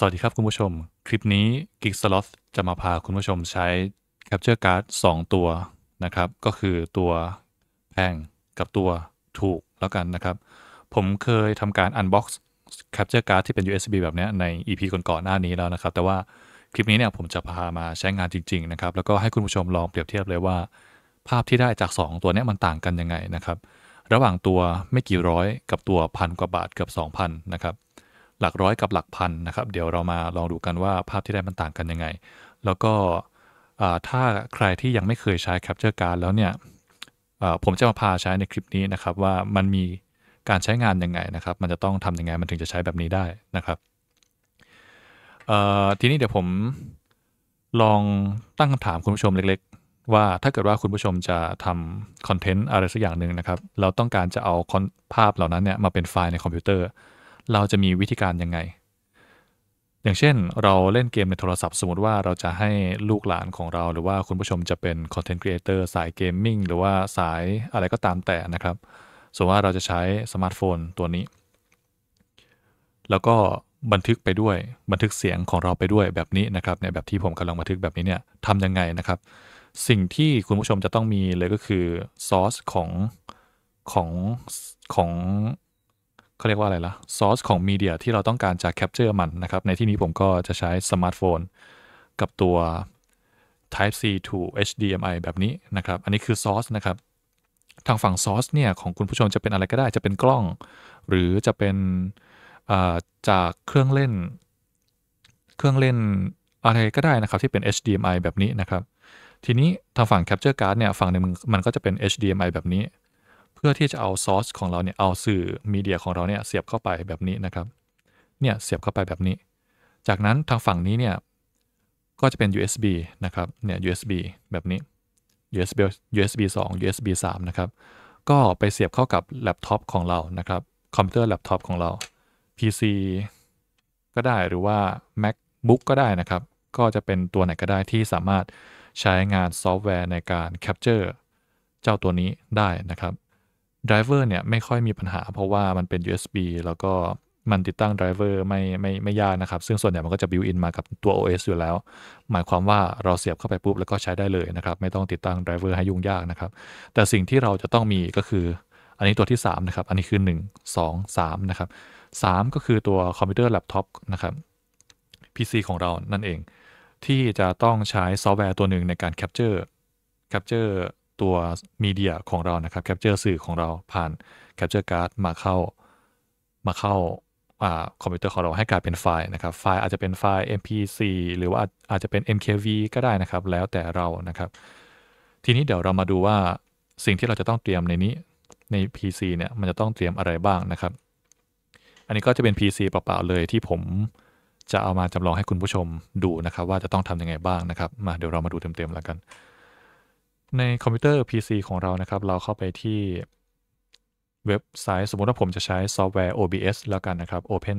สวัสดีครับคุณผู้ชมคลิปนี้ Geek Slot จะมาพาคุณผู้ชมใช้ Capture Card 2 ตัวนะครับ ก็คือตัวแพงกับตัวถูกแล้วกันนะครับ ผมเคยทำการ Unbox Capture Card ที่เป็น USB แบบนี้ใน EP ก่อนๆหน้านี้แล้วนะครับ แต่ว่าคลิปนี้เนี่ยผมจะพามาใช้งานจริงๆนะครับ แล้วก็ให้คุณผู้ชมลองเปรียบเทียบเลยว่า ภาพที่ได้จาก 2 ตัวนี้มันต่างกันยังไงนะครับ ระหว่างตัวไม่กี่ร้อย กับตัวพันกว่าบาทเกือบ2,000 นะครับหลักร้อยกับหลักพันนะครับ เดี๋ยวเรามาลองดูกันว่าภาพที่ได้มันต่างกันยังไง แล้วก็ถ้าใครที่ยังไม่เคยใช้ Capture Card แล้วเนี่ยผมจะมาพาใช้ในคลิปนี้นะครับว่ามันมีการใช้งานยังไงนะครับมันจะต้องทำยังไง มันถึงจะใช้แบบนี้ได้นะครับทีนี้เดี๋ยวผมลองตั้งคำถามคุณผู้ชมเล็กๆ ว่าถ้าเกิดว่าคุณผู้ชมจะทำคอนเทนต์อะไรสักอย่างหนึ่งนะครับเราต้องการจะเอาภาพเหล่านั้นเนี่ยมาเป็นไฟล์ในคอมพิวเตอร์เราจะมีวิธีการยังไง อย่างเช่นเราเล่นเกม ในโทรศัพท์สมมติว่าเราจะให้ลูกหลานของเราหรือว่าคุณผู้ชมจะเป็นคอนเทนต์ครีเอเตอร์สายเกมมิ่งหรือว่าสายอะไรก็ตามแต่นะครับ สมมติว่าเราจะใช้สมาร์ทโฟนตัวนี้ แล้วก็บันทึกไปด้วยบันทึกเสียงของเราไปด้วยแบบนี้นะครับเนี่ยแบบที่ผมกำลังบันทึกแบบนี้เนี่ยทำยังไงนะครับ สิ่งที่คุณผู้ชมจะต้องมีเลยก็คือซอสของของของเขาเรียกว่าอะไรล่ะซอสของมีเดียที่เราต้องการจะแคปเจอร์มันนะครับ ในที่นี้ผมก็จะใช้สมาร์ทโฟนกับตัว Type C to HDMI แบบนี้นะครับ อันนี้คือซอสนะครับ ทางฝั่งซอสเนี่ยของคุณผู้ชมจะเป็นอะไรก็ได้ จะเป็นกล้องหรือจะเป็นจากเครื่องเล่น เครื่องเล่นอะไร ก็ได้นะครับที่เป็น HDMI แบบนี้นะครับ ทีนี้ทางฝั่ง Capture Card เนี่ยฝั่งหนึ่งมันก็จะเป็น HDMI แบบนี้เพื่อที่จะเอาซอสของเราเนี่ย เอาสื่อมีเดียของเราเนี่ยเสียบเข้าไปแบบนี้นะครับ เนี่ยเสียบเข้าไปแบบนี้ จากนั้นทางฝั่งนี้เนี่ย ก็จะเป็น USB นะครับ เนี่ย USB แบบนี้ USB USB 2 USB 3นะครับ ก็ไปเสียบเข้ากับแล็ปท็อปของเรา นะครับ คอมพิวเตอร์แล็ปท็อปของเรา PC ก็ได้หรือว่า MacBook ก็ได้นะครับ ก็จะเป็นตัวไหนก็ได้ที่สามารถใช้งานซอฟต์แวร์ในการแคปเจอร์เจ้าตัวนี้ได้นะครับไดรเวอร์เนี่ยไม่ค่อยมีปัญหา เพราะว่ามันเป็น USB แล้วก็มันติดตั้งไดรเวอร์ไม่ไม่ไม่ยากนะครับ ซึ่งส่วนใหญ่มันก็จะบิวอินมากับตัว OS อยู่แล้ว หมายความว่าเราเสียบเข้าไปปุ๊บแล้วก็ใช้ได้เลยนะครับ ไม่ต้องติดตั้งไดรเวอร์ให้ยุ่งยากนะครับ แต่สิ่งที่เราจะต้องมีก็คืออันนี้ตัวที่ 3 นะครับ อันนี้คือ 1 2 3นะครับ3ก็คือตัวคอมพิวเตอร์แล็ปท็อปนะครับ PC ของเรานั่นเอง ที่จะต้องใช้ซอฟต์แวร์ตัวหนึ่งในการแคปเจอร์แคปเจอร์ตัวมีเดียของเรา นะครับแคปเจอร์สื่อของเราผ่านแคปเจอร์การ์ดมาเข้ามาเข้าคอมพิวเตอร์ของเราให้กลายเป็นไฟล์นะครับไฟล์อาจจะเป็นไฟล์ mp4 หรือว่าอาจจะเป็น mkv ก็ได้นะครับ แล้วแต่เรานะครับ ทีนี้เดี๋ยวเรามาดูว่าสิ่งที่เราจะต้องเตรียมในนี้ใน PC เนี่ยมันจะต้องเตรียมอะไรบ้างนะครับ อันนี้ก็จะเป็น PC เปล่าๆเลยที่ผมจะเอามาจำลองให้คุณผู้ชมดูนะครับว่าจะต้องทำยังไงบ้างนะครับ มาเดี๋ยวเรามาดูเต็มๆแล้วกันในคอมพิวเตอร์ PC ของเรานะครับ เราเข้าไปที่เว็บไซต์สมมติว่าผมจะใช้ซอฟต์แวร์ OBS แล้วกันนะครับ Open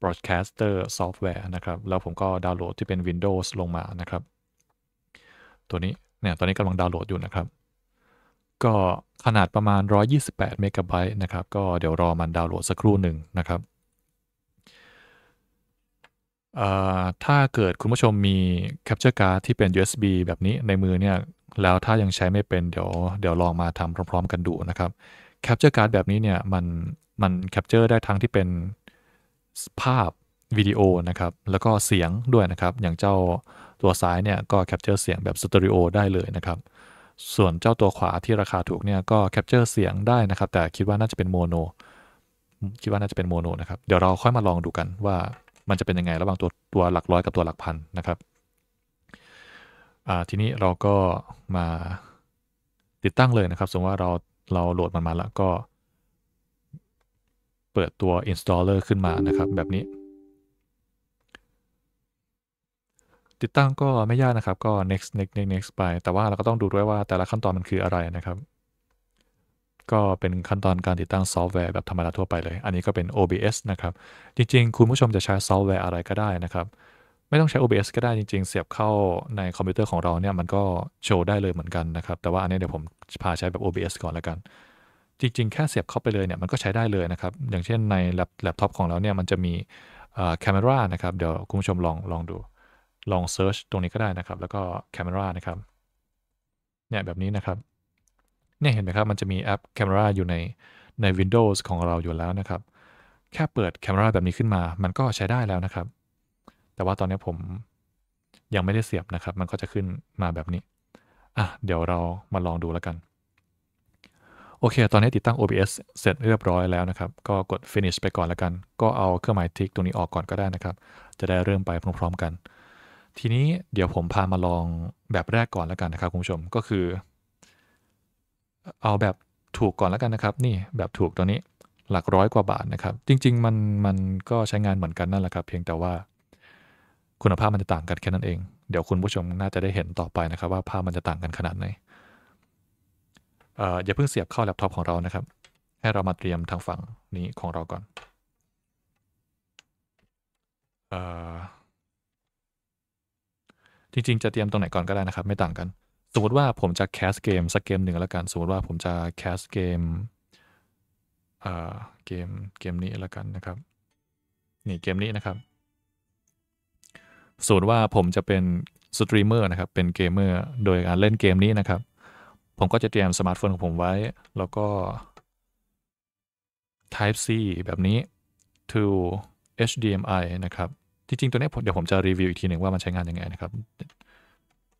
Broadcaster Software นะครับ แล้วผมก็ดาวน์โหลดที่เป็น Windows ลงมานะครับ ตัวนี้ เนี่ย ตอนนี้กำลังดาวน์โหลดอยู่นะครับ ก็ขนาดประมาณ 128เมกะไบต์นะครับ ก็เดี๋ยวรอมันดาวน์โหลดสักครู่หนึ่งนะครับ ถ้าเกิดคุณผู้ชมมี Capture Card ที่เป็น USB แบบนี้ในมือเนี่ยแล้วถ้ายังใช้ไม่เป็นเดี๋ยวเดี๋ยวลองมาทำพร้อมๆกันดูนะครับ Capture Card แบบนี้เนี่ยมันมันแคปเจอร์ได้ทั้งที่เป็นภาพวิดีโอนะครับ แล้วก็เสียงด้วยนะครับ อย่างเจ้าตัวซ้ายเนี่ยก็แคปเจอร์เสียงแบบสตูดิโอได้เลยนะครับ ส่วนเจ้าตัวขวาที่ราคาถูกเนี่ยก็แคปเจอร์เสียงได้นะครับ แต่คิดว่าน่าจะเป็นโมโนคิดว่าน่าจะเป็นโมโน นะครับเดี๋ยวเราค่อยมาลองดูกันว่ามันจะเป็นยังไงระหว่างตัวตัวหลักร้อยกับตัวหลักพันนะครับทีนี้เราก็มาติดตั้งเลยนะครับ สมมติว่าเราเราโหลดมันมาแล้วก็ เปิดตัว installer ขึ้นมานะครับ แบบนี้ ติดตั้งก็ไม่ยากนะครับก็ next next next next ไปแต่ว่าเราก็ต้องดูด้วยว่าแต่ละขั้นตอนมันคืออะไรนะครับ ก็เป็นขั้นตอนการติดตั้งซอฟต์แวร์แบบธรรมดาทั่วไปเลย อันนี้ก็เป็น OBS นะครับจริงๆคุณผู้ชมจะใช้ซอฟต์แวร์อะไรก็ได้นะครับไม่ต้องใช้ OBS ก็ได้จริง ๆ เสียบเข้าในคอมพิวเตอร์ของเราเนี่ยมันก็โชว์ได้เลยเหมือนกันนะครับ แต่ว่าอันนี้เดี๋ยวผมพาใช้แบบ OBS ก่อนละกัน จริง ๆ แค่เสียบเข้าไปเลยเนี่ยมันก็ใช้ได้เลยนะครับ อย่างเช่นในแล็ปท็อปของเราเนี่ยมันจะมีแคมเมรานะครับ เดี๋ยวคุณผู้ชมลองลองดู ลองเซิร์ชตรงนี้ก็ได้นะครับ แล้วก็แคมเมรานะครับ เนี่ยแบบนี้นะครับ เนี่ยเห็นไหมครับ มันจะมีแอปแคมเมราอยู่ในใน Windows ของเราอยู่แล้วนะครับ แค่เปิดแคมเมราแบบนี้ขึ้นมา มันก็ใช้ได้แล้วนะครับแต่ว่าตอนนี้ผมยังไม่ได้เสียบนะครับ มันก็จะขึ้นมาแบบนี้ อ่ะ เดี๋ยวเรามาลองดูแล้วกัน โอเค ตอนนี้ติดตั้ง OBS เสร็จเรียบร้อยแล้วนะครับ ก็กด finish ไปก่อนแล้วกัน ก็เอาเครื่องหมายทิกตรงนี้ออกก่อนก็ได้นะครับ จะได้เริ่มไปพร้อมๆกัน ทีนี้เดี๋ยวผมพามาลองแบบแรกก่อนแล้วกันนะครับคุณผู้ชม ก็คือ เอาแบบถูกก่อนแล้วกันนะครับ นี่แบบถูกตัวนี้หลักร้อยกว่าบาทนะครับ จริง ๆ มันมันก็ใช้งานเหมือนกันนั่นแหละครับ เพียงแต่ว่าคุณภาพมันจะต่างกันแค่นั้นเอง เดี๋ยวคุณผู้ชมน่าจะได้เห็นต่อไปนะครับ ว่าภาพมันจะต่างกันขนาดไหนอออย่าเพิ่งเสียบเข้าแล็ปท็อปของเรานะครับ ให้เรามาเตรียมทางฝั่งนี้ของเราก่อนอจริงๆจะเตรียมตรงไหนก่อนก็ได้นะครับไม่ต่างกัน สมมติว่าผมจะแคสเกมสักเกมหนึ่งแล้วกัน สมมติว่า ผมจะแคสเกมเกมเกมนี้แล้วกันนะครับ นี่เกมนี้นะครับสมมติว่าผมจะเป็นสตรีมเมอร์นะครับ เป็นเกมเมอร์โดยการเล่นเกมนี้นะครับ ผมก็จะเตรียมสมาร์ทโฟนของผมไว้ แล้วก็ Type C แบบนี้ to HDMI นะครับ จริงๆตัวนี้เดี๋ยวผมจะรีวิวอีกทีหนึ่งว่ามันใช้งานยังไงนะครับ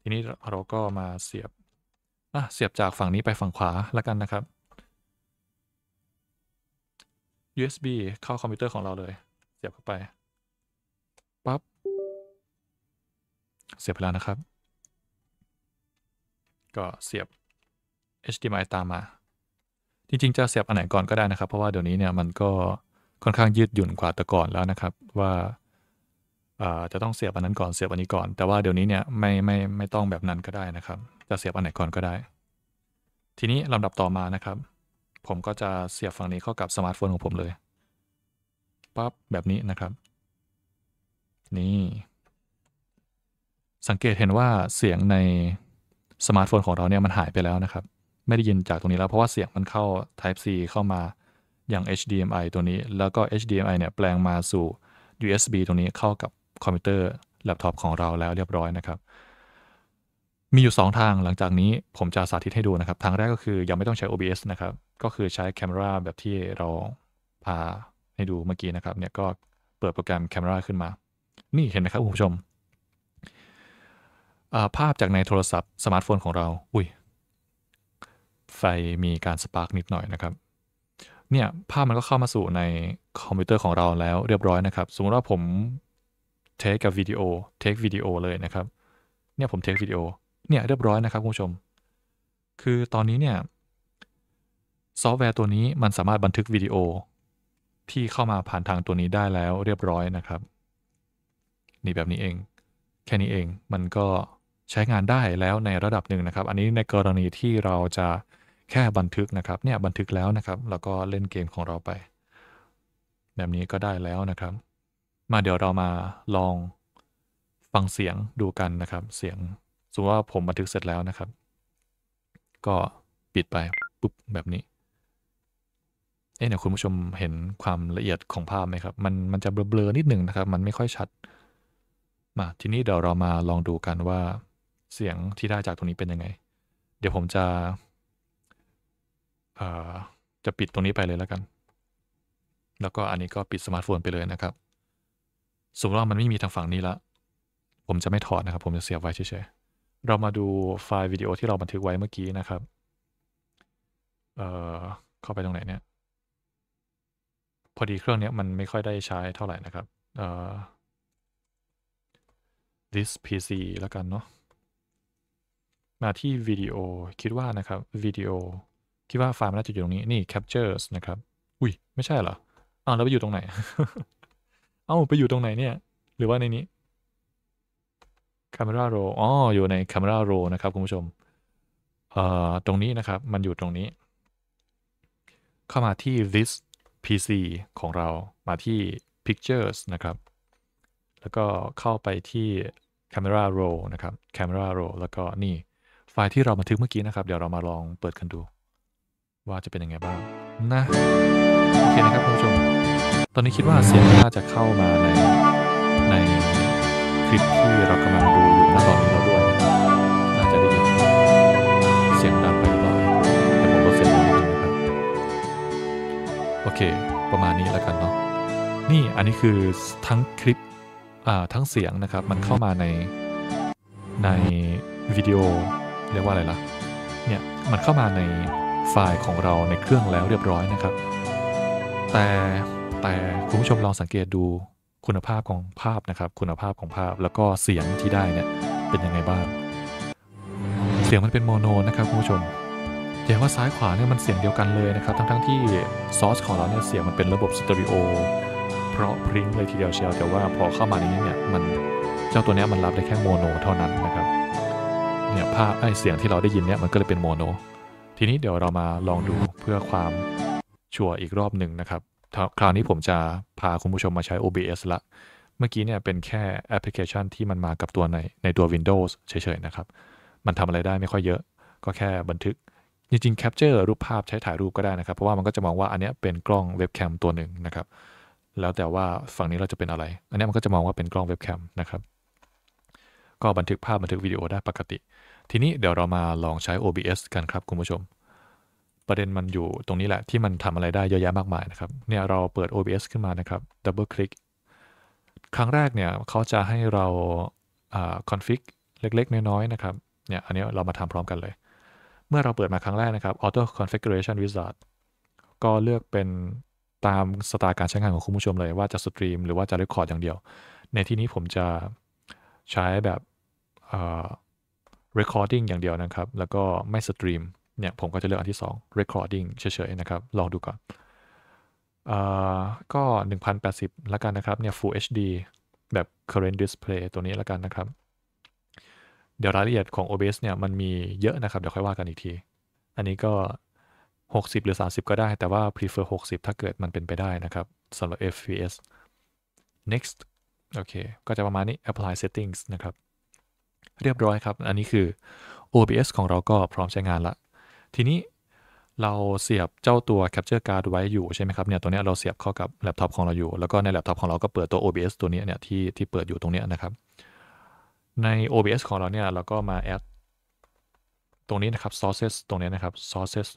ทีนี้เราก็มาเสียบเสียบจากฝั่งนี้ไปฝั่งขวาแล้วกันนะครับ USB เข้าคอมพิวเตอร์ของเราเลย เสียบเข้าไปเสียบไปแล้วนะครับ ก็เสียบ HDMI ตามมาจริงๆจะเสียบอันไหนก่อนก็ได้นะครับเพราะว่าเดี๋ยวนี้เนี่ยมันก็ค่อนข้างยืดหยุ่นกว่าแต่ก่อนแล้วนะครับ ว่าจะต้องเสียบอันนั้นก่อนเสียบอันนี้ก่อน แต่ว่าเดี๋ยวนี้เนี่ยไม่ไม่ไม่ต้องแบบนั้นก็ได้นะครับ จะเสียบอันไหนก่อนก็ได้ ทีนี้ลำดับต่อมานะครับผมก็จะเสียบฝั่งนี้เข้ากับสมาร์ทโฟนของผมเลยปั๊บแบบนี้นะครับ นี่สังเกตเห็นว่าเสียงในสมาร์ทโฟนของเราเนี่ยมันหายไปแล้วนะครับ ไม่ได้ยินจากตรงนี้แล้วเพราะว่าเสียงมันเข้า Type C เข้ามาอย่าง HDMI ตัวนี้ แล้วก็ HDMI เนี่ยแปลงมาสู่ USB ตรงนี้เข้ากับคอมพิวเตอร์แล็ปท็อปของเราแล้วเรียบร้อยนะครับ มีอยู่ 2 ทางหลังจากนี้ผมจะสาธิตให้ดูนะครับ ทางแรกก็คือยังไม่ต้องใช้ OBS นะครับก็คือใช้แคมราแบบที่เราพาให้ดูเมื่อกี้นะครับเนี่ยก็เปิดโปรแกรมแคมราขึ้นมา นี่เห็นไหมครับคุณผู้ชมภาพจากในโทรศัพท์สมาร์ทโฟนของเรา อุ้ย ไฟมีการสปาร์กนิดหน่อยนะครับ เนี่ยภาพมันก็เข้ามาสู่ในคอมพิวเตอร์ของเราแล้วเรียบร้อยนะครับ สมมติว่าผมเทคกับวิดีโอเทควิดีโอเลยนะครับ เนี่ยผมเทควิดีโอ เนี่ยเรียบร้อยนะครับ คุณผู้ชม คือตอนนี้เนี่ยซอฟต์แวร์ตัวนี้มันสามารถบันทึกวิดีโอที่เข้ามาผ่านทางตัวนี้ได้แล้วเรียบร้อยนะครับ นี่แบบนี้เอง แค่นี้เองมันก็ใช้งานได้แล้วในระดับหนึ่งนะครับ อันนี้ในกรณีที่เราจะแค่บันทึกนะครับเนี่ยบันทึกแล้วนะครับ แล้วก็เล่นเกมของเราไป แบบนี้ก็ได้แล้วนะครับ มาเดี๋ยวเรามาลองฟังเสียงดูกันนะครับ เสียงสมมติว่าผมบันทึกเสร็จแล้วนะครับ ก็ปิดไปปุ๊บแบบนี้เอ๊ะเนี่ยคุณผู้ชมเห็นความละเอียดของภาพไหมครับ มันมันจะเบลอๆนิดหนึ่งนะครับ มันไม่ค่อยชัด มาทีนี้เดี๋ยวเรามาลองดูกันว่าเสียงที่ได้จากตรงนี้เป็นยังไง เดี๋ยวผมจะ เอ่อ จะปิดตรงนี้ไปเลยแล้วกัน แล้วก็อันนี้ก็ปิดสมาร์ทโฟนไปเลยนะครับสมมติว่ามันไม่มีทางฝั่งนี้ละ ผมจะไม่ถอดนะครับ ผมจะเสียบไว้เฉยๆ เรามาดูไฟล์วิดีโอที่เราบันทึกไว้เมื่อกี้นะครับ เอ่อ เข้าไปตรงไหนเนี่ย พอดีเครื่องนี้มันไม่ค่อยได้ใช้เท่าไหร่นะครับ เอ่อ this pc แล้วกันเนาะมาที่วิดีโอคิดว่านะครับวิดีโอคิดว่าไฟล์มันน่าจะอยู่ตรงนี้นี่ captures นะครับอุ้ยไม่ใช่เหรออ้าวแล้วไปอยู่ตรงไหนเอ้าไปอยู่ตรงไหนเนี่ยหรือว่าในนี้ camera roll อ๋ออยู่ใน camera roll นะครับคุณผู้ชมเอ่อตรงนี้นะครับมันอยู่ตรงนี้ เข้ามาที่ this pc ของเรามาที่ pictures นะครับแล้วก็เข้าไปที่ camera roll นะครับ camera roll แล้วก็นี่ไฟล์ที่เราบันทึกเมื่อกี้นะครับ เดี๋ยวเรามาลองเปิดกันดู ว่าจะเป็นยังไงบ้างนะโอเคนะครับคุณผู้ชม ตอนนี้คิดว่าเสียงน่าจะเข้ามาในในคลิปที่เรากำลังดูอยู่ณตอนนี้แล้วด้วยนน่าจะได้ยินเสียงดังไปหรือเปล่าแต่ผมลดเสียงลงนะครับโอเคประมาณนี้แล้วกันเนาะนี่อันนี้คือทั้งคลิปทั้งเสียงนะครับ มันเข้ามาในในวิดีโอเรียกว่าอะไรล่ะ เนี่ย มันเข้ามาในไฟล์ของเราในเครื่องแล้วเรียบร้อยนะครับ แต่แต่คุณผู้ชมลองสังเกตดูคุณภาพของภาพนะครับคุณภาพของภาพแล้วก็เสียงที่ได้เนี่ยเป็นยังไงบ้าง เสียงมันเป็นโมโนนะครับคุณผู้ชมเห่นว่าซ้ายขวาเนี่ยมันเสียงเดียวกันเลยนะครับทั้งทั้งที่ซอสของเราเนี่ยเสียงมันเป็นระบบสตอริโอ เพราะพริ้งเลยทีเดียวเชียวแต่ว่าพอเข้ามาในนี้เนี่ยมันเจ้าตัวนี้มันรับได้แค่โมโนเท่านั้นนะครับเนี่ย ภาพ ไอ้เสียงที่เราได้ยินเนี่ย มันก็เลยเป็นโมโน ทีนี้เดี๋ยวเรามาลองดูเพื่อความชัวร์อีกรอบหนึ่งนะครับ คราวนี้ผมจะพาคุณผู้ชมมาใช้ OBS ละ เมื่อกี้เนี่ย เป็นแค่แอปพลิเคชันที่มันมากับตัวใน ในตัว Windows เฉยๆนะครับ มันทำอะไรได้ไม่ค่อยเยอะ ก็แค่บันทึก จริงๆ Capture รูปภาพใช้ถ่ายรูปก็ได้นะครับ เพราะว่ามันก็จะมองว่าอันนี้เป็นกล้องเว็บแคมตัวหนึ่งนะครับ แล้วแต่ว่าฝั่งนี้เราจะเป็นอะไร อันนี้มันก็จะมองว่าเป็นกล้องเว็บแคมนะครับ ก็บันทึกภาพบันทึกวิดีโอได้ปกติทีนี้เดี๋ยวเรามาลองใช้ OBS กันครับคุณผู้ชม ประเด็นมันอยู่ตรงนี้แหละที่มันทำอะไรได้เยอะแยะมากมายนะครับเนี่ยเราเปิด OBS ขึ้นมานะครับดับเบิลคลิกครั้งแรกเนี่ยเขาจะให้เราคอนฟิกเล็กๆ น้อยๆนะครับเนี่ยอันนี้เรามาทำพร้อมกันเลย เมื่อเราเปิดมาครั้งแรกนะครับ Auto Configuration Wizard ก็เลือกเป็นตามสไตล์การใช้งานของคุณผู้ชมเลยว่าจะสตรีมหรือว่าจะรีคอร์ดอย่างเดียว ในที่นี้ผมจะใช้แบบ recording อย่างเดียวนะครับแล้วก็ไม่สตรีมเนี่ยผมก็จะเลือกอันที่ 2 recording เฉยๆนะครับ ลองดูก่อนอก็ 1080ละกันนะครับ เนี่ย Full HD แบบ current display ตัวนี้ละกันนะครับ เดี๋ยวรายละเอียดของ OBS เนี่ยมันมีเยอะนะครับเดี๋ยวค่อยว่ากันอีกที อันนี้ก็ 60 หรือ 30 ก็ได้แต่ว่า prefer 60 ถ้าเกิดมันเป็นไปได้นะครับสำหรับ FPS next โอเคก็จะประมาณนี้ apply settings นะครับเรียบร้อยครับ อันนี้คือ OBS ของเราก็พร้อมใช้งานละทีนี้เราเสียบเจ้าตัว Capture Card ไว้อยู่ใช่ไหมครับ เนี่ย ตัวนี้เราเสียบเข้ากับ แล็ปท็อปของเราอยู่ แล้วก็ในแล็ปท็อปของเรา ก็เปิดตัว OBS ตัวนี้เนี่ยที่ที่เปิดอยู่ตรงนี้นะครับ ใน OBS ของเราเนี่ยเราก็มาแอดตรงนี้นะครับ sources ตรงนี้นะครับ sources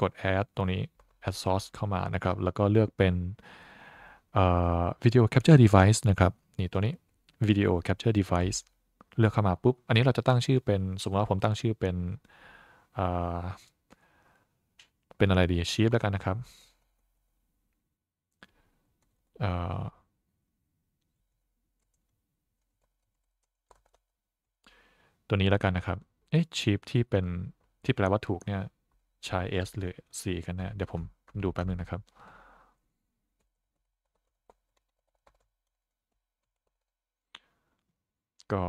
กด add ตรงนี้ add source เข้ามานะครับ แล้วก็เลือกเป็น video capture device นะครับ นี่ตัวนี้ video capture device เลือกเข้ามาปุ๊บ อันนี้เราจะตั้งชื่อเป็นสมมติว่าผมตั้งชื่อเป็นเป็นอะไรดี ชีฟแล้วกันนะครับ ตัวนี้แล้วกันนะครับ เอ๊ะชีฟที่เป็น ที่แปลว่าถูกเนี่ยใช้ S หรือ C กันแนะ่เดี๋ยวผมดูแป๊บนึงนะครับ ก็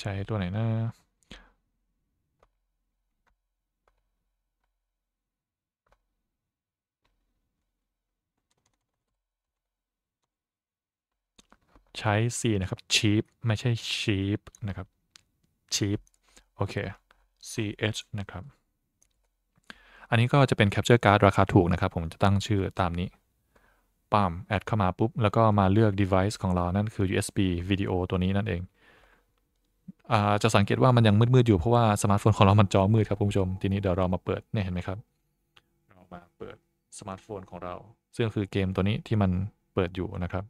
ใช้ตัวไหนนะใช้ C นะครับ cheap ไม่ใช่ c h e a p นะครับ cheap โอเค ch นะครับ อันนี้ก็จะเป็น capture card ราคาถูกนะครับ ผมจะตั้งชื่อตามนี้ั๊มแอดเข้ามาปุ๊บแล้วก็มาเลือก device ของเรา นั่นคือ USB วิดีโอตัวนี้นั่นเอง จะสังเกตว่ามันยังมืดๆ อยู่เพราะว่าสมาร์ทโฟนของเรา มันจอมืดครับคุณผู้ชม ทีนี้เดี๋ยวเรามาเปิดเนี่ยเห็นไหมครับ เรามาเปิดสมาร์ทโฟนของเรา ซึ่งคือเกมตัวนี้ที่มันเปิดอยู่นะครับ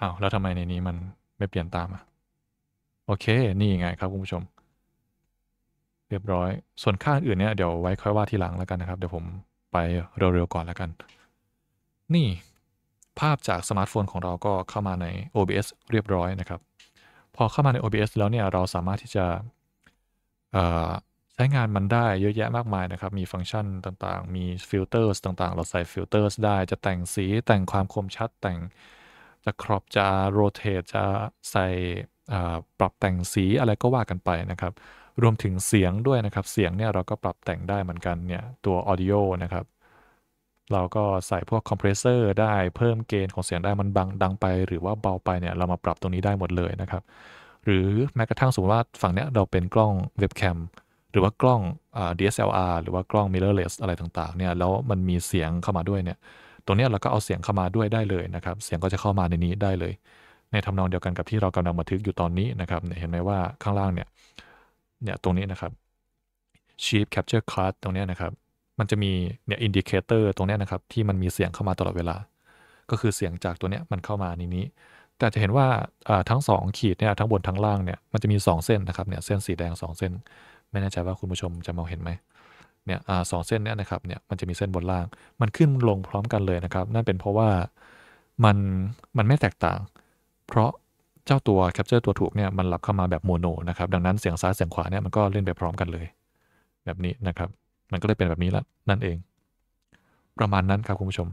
อ้าวแล้วทำไมในนี้มันไม่เปลี่ยนตามอ่ะโอเค นี่ไงครับคุณผู้ชม เรียบร้อย ส่วนค่าอื่นเนี่ยเดี๋ยวไว้ค่อยว่าทีหลังแล้วกันนะครับ เดี๋ยวผมไปเร็วๆก่อนแล้วกันนี่ภาพจากสมาร์ทโฟนของเราก็เข้ามาใน OBS เรียบร้อยนะครับ พอเข้ามาใน OBS แล้วเนี่ยเราสามารถที่จะใช้งานมันได้เยอะแยะมากมายนะครับ มีฟังก์ชันต่างๆ มีฟิลเตอร์ต่างๆ เราใส่ฟิลเตอร์ได้จะแต่งสีแต่งความคมชัดแต่ง จะครอบจะโรเตทจะใส่ปรับแต่งสีอะไรก็ว่ากันไปนะครับรวมถึงเสียงด้วยนะครับ เสียงเนี่ยเราก็ปรับแต่งได้เหมือนกันเนี่ยตัวออดิโอนะครับเราก็ใส่พวกคอมเพรสเซอร์ได้เพิ่มเกณฑ์ของเสียงได้มันบังดังไป หรือว่าเบาไปเนี่ยเรามาปรับตรงนี้ได้หมดเลยนะครับ หรือแม้กระทั่งสมมติว่าฝั่งเนี้ยเราเป็นกล้องเว็บแคมหรือว่ากล้อง DSLR หรือว่ากล้อง mirrorless อะไรต่างๆ เนี่ยแล้วมันมีเสียงเข้ามาด้วยเนี่ยตรงนี้เราก็เอาเสียงเข้ามาด้วยได้เลยนะครับ เสียงก็จะเข้ามาในนี้ได้เลย ในทำนองเดียวกันกับที่เรากำลังบันทึกอยู่ตอนนี้นะครับเห็นไหมว่าข้างล่างเนี่ยเนี่ยตรงนี้นะครับ sheep capture card ตรงนี้นะครับมันจะมีเนี่ยอินดิเคเตอร์ตรงนี้นะครับ ที่มันมีเสียงเข้ามาตลอดเวลา ก็คือเสียงจากตัวเนี้ยมันเข้ามาในนี้ แต่จะเห็นว่าทั้ง 2 ขีดเนี่ยทั้งบนทั้งล่างเนี่ยมันจะมี 2 เส้นนะครับ เนี่ยเส้นสีแดง 2 เส้น ไม่แน่ใจว่าคุณผู้ชมจะมองเห็นไหมเนี่ยอสองเส้นเนี่ยนะครับเนี่ยมันจะมีเส้นบนล่าง มันขึ้นลงพร้อมกันเลยนะครับ นั่นเป็นเพราะว่ามันมันไม่แตกต่าง เพราะเจ้าตัวแคปเจอร์ตัวถูกเนี่ยมันรับเข้ามาแบบโมโนนะครับดังนั้นเสียงซ้ายเสียงขวาเนี่ยมันก็เล่นไปพร้อมกันเลย แบบนี้นะครับมันก็เลยเป็นแบบนี้ละนั่นเอง ประมาณนั้นครับคุณผู้ชม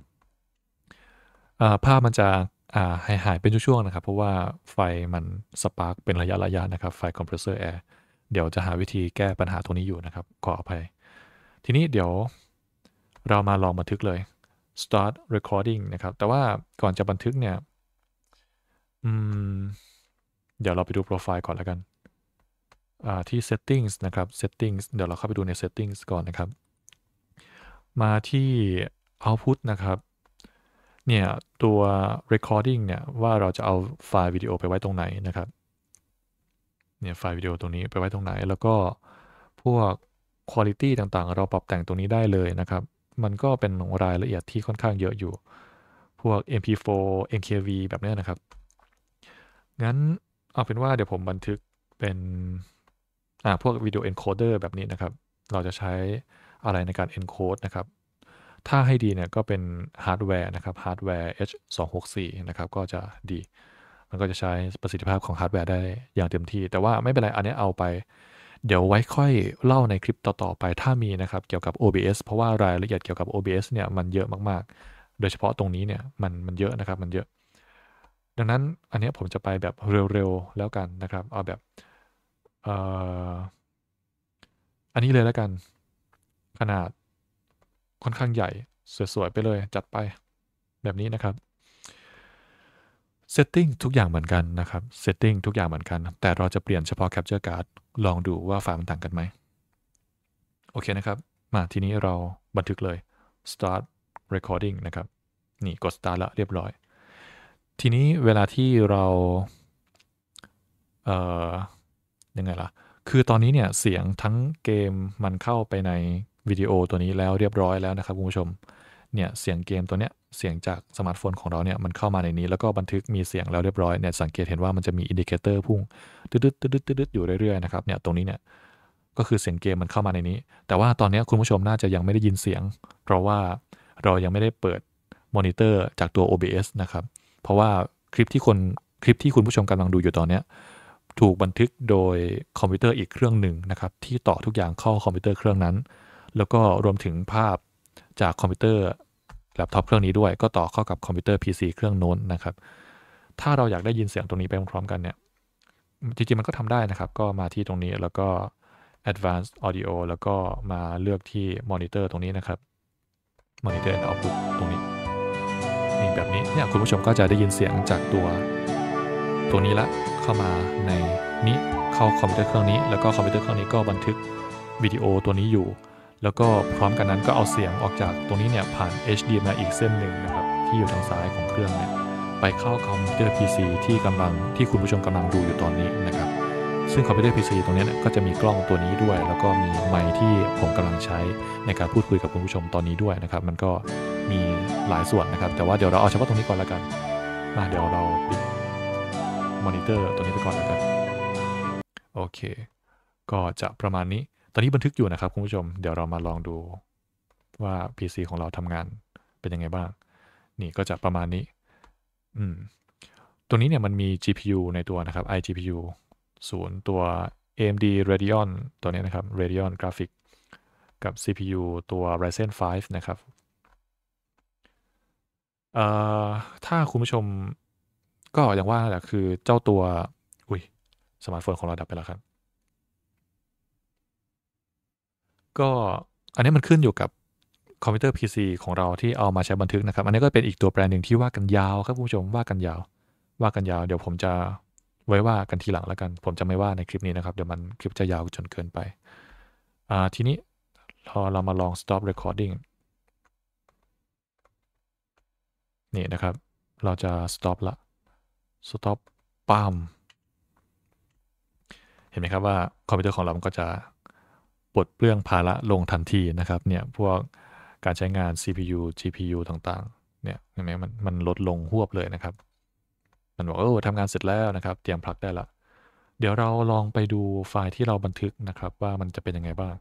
ภาพมันจะหายหายเป็นช่วงๆนะครับ เพราะว่าไฟมันสปาร์กเป็นระยะระยะนะครับไฟคอมเพรสเซอร์แอร์เดี๋ยวจะหาวิธีแก้ปัญหาตรงนี้อยู่นะครับ ขออภัยทีนี้เดี๋ยวเรามาลองบันทึกเลย start recording นะครับ แต่ว่าก่อนจะบันทึกเนี่ยเดี๋ยวเราไปดูโปรไฟล์ก่อนแล้วกันที่ settings นะครับ settings เดี๋ยวเราเข้าไปดูใน settings ก่อนนะครับ มาที่ output นะครับ เนี่ยตัว recording เนี่ยว่าเราจะเอาไฟล์วิดีโอไปไว้ตรงไหนนะครับ เนี่ยไฟล์วิดีโอตรงนี้ไปไว้ตรงไหน แล้วก็พวก quality ต่างๆ เราปรับแต่งตรงนี้ได้เลยนะครับ มันก็เป็นรายละเอียดที่ค่อนข้างเยอะอยู่ พวก mp4 m k v แบบนี้นะครับ งั้นเอาเป็นว่าเดี๋ยวผมบันทึกเป็นพวกวิดีโอเอนโคเดอร์แบบนี้นะครับ เราจะใช้อะไรในการเอนโคดนะครับ ถ้าให้ดีเนี่ยก็เป็นฮาร์ดแวร์นะครับฮาร์ดแวร์ H264 นะครับก็จะดี มันก็จะใช้ประสิทธิภาพของฮาร์ดแวร์ได้อย่างเต็มที่ แต่ว่าไม่เป็นไรอันนี้เอาไป เดี๋ยวไว้ค่อยเล่าในคลิปต่อๆไป ถ้ามีนะครับเกี่ยวกับ OBS เพราะว่ารายละเอียดเกี่ยวกับ OBS เนี่ยมันเยอะมาก ๆ โดยเฉพาะตรงนี้เนี่ยมันมันเยอะนะครับมันเยอะ ดังนั้นอันนี้ผมจะไปแบบเร็วๆแล้วกันนะครับ เอาแบบอันนี้เลยแล้วกันขนาดค่อนข้างใหญ่ สวยๆไปเลยจัดไปแบบนี้นะครับ Setting ทุกอย่างเหมือนกันนะครับ Setting ทุกอย่างเหมือนกัน แต่เราจะเปลี่ยนเฉพาะ Capture Card ลองดูว่าฝาต่างกันไหมโอเคนะครับ มาทีนี้เราบันทึกเลย start recording นะครับนี่กด start ละเรียบร้อย ทีนี้เวลาที่เรา เยังไงล่ะ คือตอนนี้เนี่ยเสียงทั้งเกมมันเข้าไปในวิดีโอตัวนี้แล้วเรียบร้อยแล้วนะครับคุณผู้ชม เนี่ยเสียงเกมตัวเนี้ยเสียงจากสมาร์ทโฟนของเราเนี่ยมันเข้ามาในนี้ แล้วก็บันทึกมีเสียงแล้วเรียบร้อยเนี่ยสังเกตเห็นว่ามันจะมีอินดิเคเตอร์พุ่งตืดตืดตืดอยู่เรื่อยๆนะครับเนี่ยตรงนี้เนี่ยก็คือเสียงเกมมันเข้ามาในนี้ แต่ว่าตอนนี้คุณผู้ชมน่าจะยังไม่ได้ยินเสียง เพราะว่าเรายังไม่ได้เปิดมอนิเตอร์จากตัว OBS นะครับ เพราะว่าคลิปที่คนคลิปที่คุณผู้ชมกำลังดูอยู่ตอนเนี้ยถูกบันทึกโดยคอมพิวเตอร์อีกเครื่องหนึ่งนะครับ ที่ต่อทุกอย่างเข้าคอมพิวเตอร์เครื่องนั้น แล้วก็รวมถึงภาพจากคอมพิวเตอร์แล็ปท็อปเครื่องนี้ด้วย ก็ต่อเข้ากับคอมพิวเตอร์ PC เครื่องโน้นนะครับ ถ้าเราอยากได้ยินเสียงตรงนี้ไปพร้อมกันเนี่ยจริงๆมันก็ทำได้นะครับ ก็มาที่ตรงนี้แล้วก็ advanced audio แล้วก็มาเลือกที่มอนิเตอร์ตรงนี้นะครับ monitor and output ตรงนี้นี่แบบนี้เนี่ยคุณผู้ชมก็จะได้ยินเสียงจากตัวตัวนี้ละเข้ามาในนี้เข้าคอมพิวเตอร์เครื่องนี้แล้วก็คอมพิวเตอร์เครื่องนี้ก็บันทึกวิดีโอตัวนี้อยู่ แล้วก็พร้อมกันนั้นก็เอาเสียงออกจากตรงนี้เนี่ยผ่าน HDMI อีกเส้นหนึ่งนะครับที่อยู่ทางซ้ายของเครื่องเนี่ยไปเข้าคอมพิวเตอร์ PC ที่กำลังที่คุณผู้ชมกำลังดูอยู่ตอนนี้นะครับซึ่งคอมพิวเตอร์ PC ตรงนี้ก็จะมีกล้องตัวนี้ด้วย แล้วก็มีไมค์ที่ผมกำลังใช้ในการพูดคุยกับคุณผู้ชมตอนนี้ด้วยนะครับมันก็มีหลายส่วนนะครับแต่ว่าเดี๋ยวเราเอาเฉพาะตรงนี้ก่อนละกัน มาเดี๋ยวเราปิดมอนิเตอร์ตัวนี้ไปก่อนแล้วกันโอเค ก็จะประมาณนี้ตอนนี้บันทึกอยู่นะครับคุณผู้ชมเดี๋ยวเรามาลองดูว่า PC ของเราทำงานเป็นยังไงบ้าง นี่ก็จะประมาณนี้อืมตัวนี้เนี่ยมันมี GPU ในตัวนะครับ iGPU ศูนย์ตัว AMD Radeon ตัวนี้นะครับ Radeon Graphic กับ CPU ตัว Ryzen 5นะครับถ้าคุณผู้ชมก็อย่างว่าแหละคือเจ้าตัวอุ้ยสมาร์ทโฟนของเราดับไปแล้วครับก็อันนี้มันขึ้นอยู่กับคอมพิวเตอร์ PC ของเราที่เอามาใช้บันทึกนะครับอันนี้ก็เป็นอีกตัวแปรหนึ่งที่ว่ากันยาวครับคุณผู้ชมว่ากันยาวว่ากันยาวเดี๋ยวผมจะไว้ว่ากันทีหลังแล้วกัน ผมจะไม่ว่าในคลิปนี้นะครับเดี๋ยวมันคลิปจะยาวจนเกินไปอ่าทีนี้พอเรามาลอง stop recording นี่นะครับ เราจะ stop ละ stop ปาม เห็นไหมครับว่าคอมพิวเตอร์ของเรามันก็จะปลดเปลื้องภาระลงทันทีนะครับเนี่ยพวกการใช้งาน CPU GPU ต่างๆ เนี่ยเห็นไหมมันมันลดลงหวบเลยนะครับ มันบอกเออทำงานเสร็จแล้วนะครับ เตรียมพลักได้ละ เดี๋ยวเราลองไปดูไฟล์ที่เราบันทึกนะครับว่ามันจะเป็นยังไงบ้าง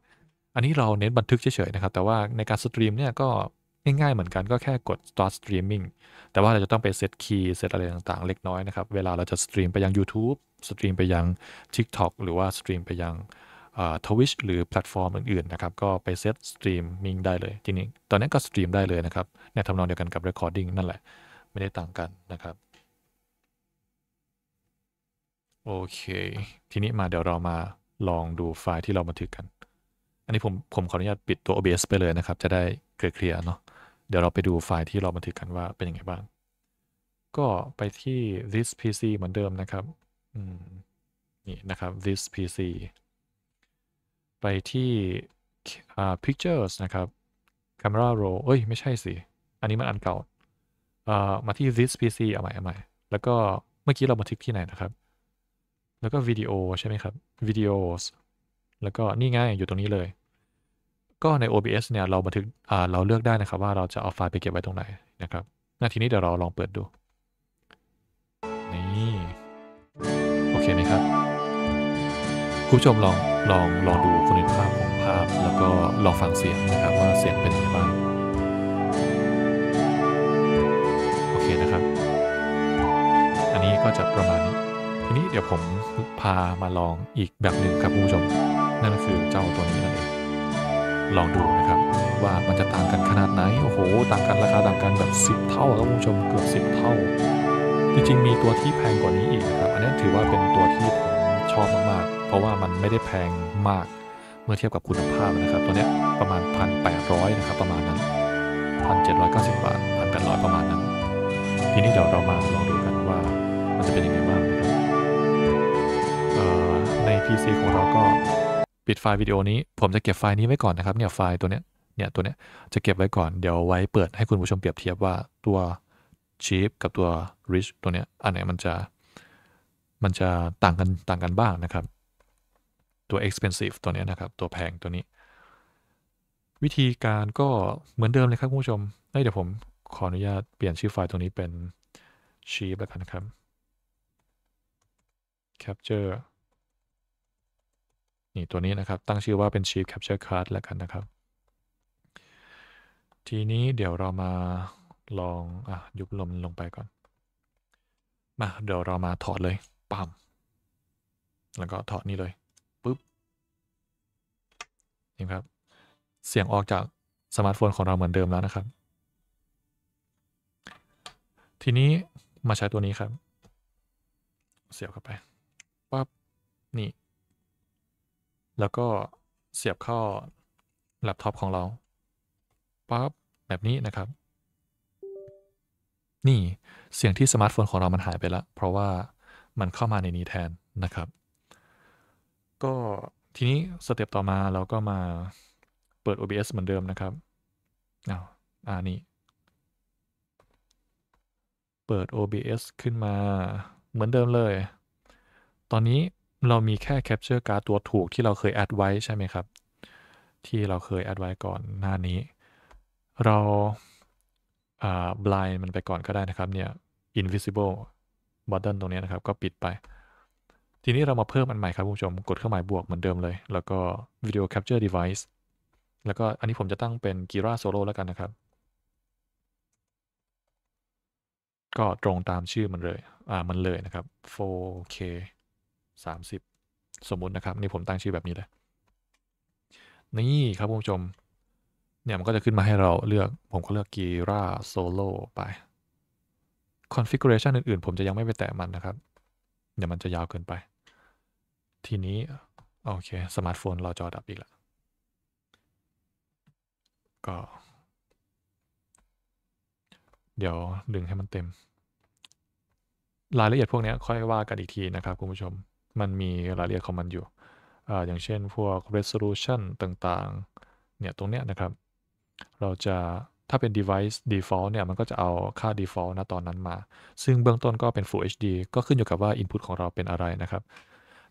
อันนี้เราเน้นบันทึกเฉยๆ นะครับ แต่ว่าในการสตรีมเนี่ยก็ง่ายๆเหมือนกันก็แค่กด start streaming แต่ว่าเราจะต้องไปเซตคีย์เซตอะไรต่างๆ เล็กน้อยนะครับ เวลาเราจะสตรีมไปยัง YouTube สตรีมไปยัง TikTok หรือว่าสตรีมไปยังทวิชหรือแพลตฟอร์มอื่นๆนะครับก็ไปเซตสตรีมมิ่งได้เลยทีนี้ตอนนี้ก็สตรีมได้เลยนะครับในทำนองเดียวกันกับ Recording นั่นแหละไม่ได้ต่างกันนะครับ โอเค ทีนี้มาเดี๋ยวเรามาลองดูไฟล์ที่เราบันทึกกันอันนี้ผมผมขออนุญาตปิดตัว OBS ไปเลยนะครับจะได้เคลียร์ๆเนาะเดี๋ยวเราไปดูไฟล์ที่เราบันทึกกันว่าเป็นยังไงบ้าง ก็ไปที่ this pc เหมือนเดิมนะครับนี่นะครับ this pc ไปที่ pictures นะครับ camera roll เอ้ยไม่ใช่สิ อันนี้มันอันเก่า มาที่ this pc เอาใหม่เอาใหม่แล้วก็เมื่อกี้เราบันทึกที่ไหนนะครับ แล้วก็วิดีโอใช่ไหมครับวิดีโอแล้วก็นี่ง่ายอยู่ตรงนี้เลยก็ใน OBS เนี่ยเราบันทึกเราเลือกได้นะครับ ว่าเราจะเอาไฟล์ไปเก็บไว้ตรงไหนนะครับหน้าทีนี้เดี๋ยวเราลองเปิดดูนี่โอเคไหมครับ คุณผู้ชมลองลองลองดูคุณภาพของภาพ แล้วก็ลองฟังเสียงนะครับว่าเสียงเป็นยังไงบ้างโอเคนะครับ อันนี้ก็จะประมาณนี้ทีนี้เดี๋ยวผมพามาลองอีกแบบหนึ่งครับคุณผู้ชมนั่นก็คือเจ้าตัวนี้นั่นเองลองดูนะครับ ว่ามันจะต่างกันขนาดไหนโอ้โหต่างกันราคาต่างกันแบบ10เท่าครับคุณผู้ชมเกือบ10เท่า จริงๆมีตัวที่แพงกว่านี้อีกนะครับอันนี้ถือว่าเป็นตัวที่ผมชอบมากๆ เพราะว่ามันไม่ได้แพงมากเมื่อเทียบกับคุณภาพนะครับ ตัวนี้ประมาณ 1,800นะครับประมาณนั้น 1,790 บาท1,800ประมาณนั้น ทีนี้เดี๋ยวเรามาลองดูกันว่ามันจะเป็นยังไงบ้างนะครับใน PC ของเราก็ปิดไฟล์วิดีโอนี้ ผมจะเก็บไฟล์นี้ไว้ก่อนนะครับ เนี่ยไฟล์ตัวเนี้ยเนี่ยตัวเนี้ยจะเก็บไว้ก่อน เดี๋ยวไว้เปิดให้คุณผู้ชมเปรียบเทียบว่าตัว cheap กับตัว rich ตัวเนี้ยอันไหนมันจะ มันจะต่างกันต่างกันบ้างนะครับ ตัว expensive ตัวเนี้ยนะครับ ตัวแพงตัวนี้ วิธีการก็เหมือนเดิมเลยครับคุณผู้ชมเดี๋ยวผมขออนุญาตเปลี่ยนชื่อไฟล์ตรงนี้เป็น cheap แล้วกันนะครับ capture นี่ตัวนี้นะครับ ตั้งชื่อว่าเป็น Chief Capture Card แล้วกันนะครับ ทีนี้เดี๋ยวเรามาลองอ่ะยุบลมลงไปก่อนมาเดี๋ยวเรามาถอดเลยปั๊มแล้วก็ถอดนี่เลยปุ๊บ นี่ครับ เสียงออกจากสมาร์ทโฟนของเราเหมือนเดิมแล้วนะครับ ทีนี้มาใช้ตัวนี้ครับ เสียบเข้าไปปั๊บนี่แล้วก็เสียบเข้าแล็ปท็อปของเราปั๊บแบบนี้นะครับ นี่เสียงที่สมาร์ทโฟนของเรามันหายไปละเพราะว่ามันเข้ามาในนี้แทนนะครับ ก็ทีนี้สเต็ปต่อมาเราก็มาเปิด OBS เหมือนเดิมนะครับอ้าวอ่านี่ เปิด OBS ขึ้นมาเหมือนเดิมเลย ตอนนี้เรามีแค่ Capture Card ตัวถูกที่เราเคยแอดไว้ใช่ไหมครับ ที่เราเคยแอดไว้ก่อนหน้านี้ เราอ่า blind มันไปก่อนก็ได้นะครับเนี่ย invisible button ตรงนี้นะครับ ก็ปิดไป ทีนี้เรามาเพิ่มอันใหม่ครับผู้ชม กดเครื่องหมายบวกเหมือนเดิมเลย แล้วก็ video capture device แล้วก็อันนี้ผมจะตั้งเป็น Gira Solo แล้วกันนะครับ ก็ตรงตามชื่อมันเลย อ่ามันเลยนะครับ 4K 30 สมมตินะครับ นี่ผมตั้งชื่อแบบนี้เลยนี่ครับคุณผู้ชม เนี่ยมันก็จะขึ้นมาให้เราเลือกผมก็เลือกกีราโซโล่ไป Configuration อื่น ๆ ผมจะยังไม่ไปแตะมันนะครับ เดี๋ยวมันจะยาวเกินไป ทีนี้ โอเค สมาร์ทโฟนเราจอดับอีกแล้วก็ เดี๋ยวดึงให้มันเต็ม รายละเอียดพวกนี้ค่อยว่ากันอีกทีนะครับคุณผู้ชมมันมีรายละเอียดของมันอยู่ออย่างเช่น พวก resolution ต่างๆเนี่ย ตรงเนี้ยนะครับ เราจะ ถ้าเป็น device default เนี่ย มันก็จะเอาค่า default ณ ตอนนั้นมา ซึ่งเบื้องต้นก็เป็น full HD ก็ขึ้นอยู่กับว่า input ของเราเป็นอะไรนะครับ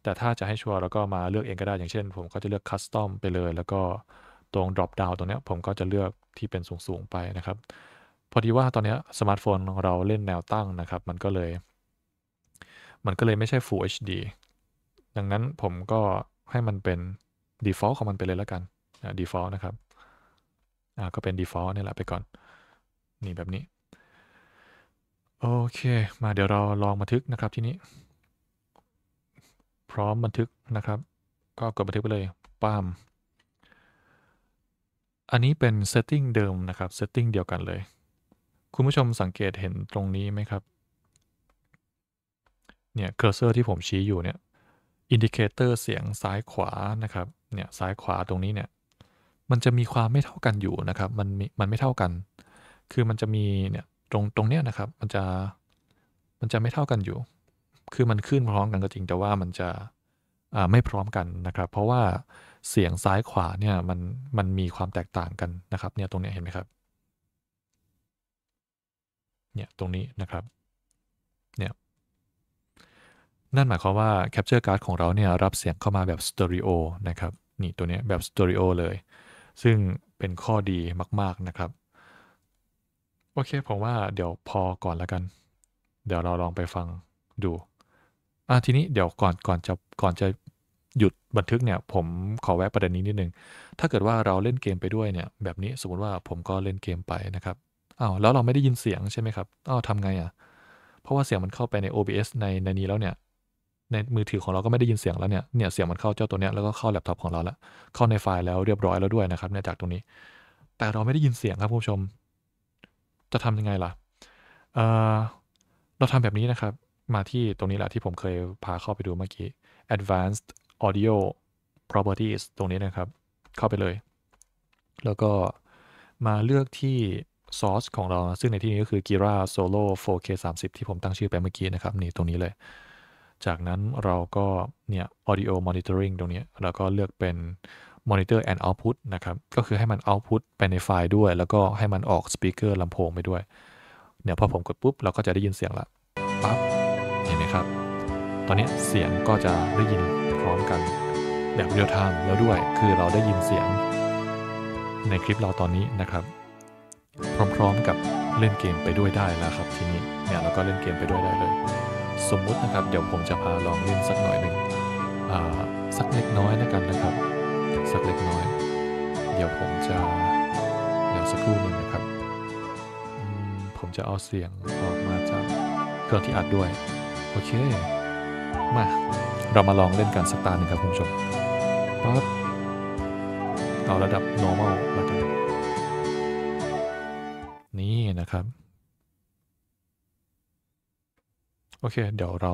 แต่ถ้าจะให้ชัวร์เราก็มาเลือกเองก็ได้ อย่างเช่น ผมก็จะเลือก custom ไปเลย แล้วก็ตรง drop down ตรงเนี้ย ผมก็จะเลือกที่เป็นสูง ๆ ไปนะครับ พอดีว่าตอนนี้สมาร์ทโฟนเราเล่นแนวตั้งนะครับ มันก็เลย มันก็เลยไม่ใช่ full HD ดังนั้นผมก็ให้มันเป็น default ของมันไปเลยแล้วกัน default นะครับ ก็เป็น default นี่แหละไปก่อน นี่แบบนี้ โอเค มาเดี๋ยวเราลองบันทึกนะครับที่นี้ พร้อมบันทึกนะครับ ก็กดบันทึกไปเลย ป้าม อันนี้เป็น setting เดิมนะครับ setting เดียวกันเลย คุณผู้ชมสังเกตเห็นตรงนี้ไหมครับ เนี่ยเคอร์เซอร์ที่ผมชี้อยู่เนี่ยอินดิเคเตอร์เสียงซ้ายขวานะครับ เนี่ยซ้ายขวาตรงนี้เนี่ยมันจะมีความไม่เท่ากันอยู่นะครับ มันมันไม่เท่ากัน คือมันจะมีเนี่ยตรงตรงเนี้ยนะครับมันจะมันจะไม่เท่ากันอยู่ คือมันขึ้นพร้อมกันก็จริง แต่ว่ามันจะไม่พร้อมกันนะครับ เพราะว่าเสียงซ้ายขวาเนี่ยมันมันมีความแตกต่างกันนะครับ เนี่ยตรงนี้เห็นไหมครับ เนี่ยตรงนี้นะครับ เนี่ยนั่นหมายความว่า Capture Card ของเราเนี่ยรับเสียงเข้ามาแบบสเตอริโอนะครับนี่ตัวนี้แบบสเตอริโอเลย ซึ่งเป็นข้อดีมากๆนะครับ โอเคผมว่าเดี๋ยวพอก่อนแล้วกัน เดี๋ยวเราลองไปฟังดูอ่ะทีนี้เดี๋ยวก่อนก่อนจะก่อนจะหยุดบันทึกเนี่ย ผมขอแวะประเด็นนี้นิดนึง ถ้าเกิดว่าเราเล่นเกมไปด้วยเนี่ย แบบนี้สมมติว่าผมก็เล่นเกมไปนะครับอ้าวแล้วเราไม่ได้ยินเสียงใช่ไหมครับอ้าวทำไงอะ่ะเพราะว่าเสียงมันเข้าไปใน OBS ในในนี้แล้วเนี่ยในมือถือของเราก็ไม่ได้ยินเสียงแล้วเนี่ย เนี่ยเสียงมันเข้าเจ้าตัวเนี้ยแล้วก็เข้าแล็ปท็อปของเราแล้ว เข้าในไฟล์แล้วเรียบร้อยแล้วด้วยนะครับเนี่ยจากตรงนี้ แต่เราไม่ได้ยินเสียงครับผู้ชม จะทำยังไงล่ะเเราทำแบบนี้นะครับ มาที่ตรงนี้แหละที่ผมเคยพาเข้าไปดูเมื่อกี้ advanced audio properties ตรงนี้นะครับ เข้าไปเลย แล้วก็มาเลือกที่ source ของเรา ซึ่งในที่นี้ก็คือ Gira Solo 4K 30ที่ผมตั้งชื่อไปเมื่อกี้นะครับ นี่ตรงนี้เลยจากนั้นเราก็เนี่ย audio monitoring ตรงนี้เราก็เลือกเป็น monitor and output นะครับ ก็คือให้มัน output ไปในไฟล์ด้วย แล้วก็ให้มันออกสปีกเกอร์ลำโพงไปด้วยเนี่ยพอผมกดปุ๊บเราก็จะได้ยินเสียงละ ปั๊บ เห็นไหมครับ ตอนนี้เสียงก็จะได้ยินพร้อมกันแบบเรียลไทม์แล้วด้วย คือเราได้ยินเสียง ในคลิปเราตอนนี้นะครับ พร้อมๆกับเล่นเกมไปด้วยได้แล้วครับทีนี้ เนี่ยเราก็เล่นเกมไปด้วยได้เลยสมมุตินะครับเดี๋ยวผมจะพาลองเล่นสักหน่อยหนึ่งสักเล็กน้อยนะกันนะครับ สักเล็กน้อย เดี๋ยวผมจะเดี๋ยวสักครู่หนึ่งนะครับผมจะเอาเสียงออกมาจากเครื่องที่อัดด้วยโอเค มาเรามาลองเล่นกันสักตาหนึ่งครับคุณผู้ชมปั๊บเอาระดับ normal มาดูนี่นะครับโอเคเดี๋ยวเรา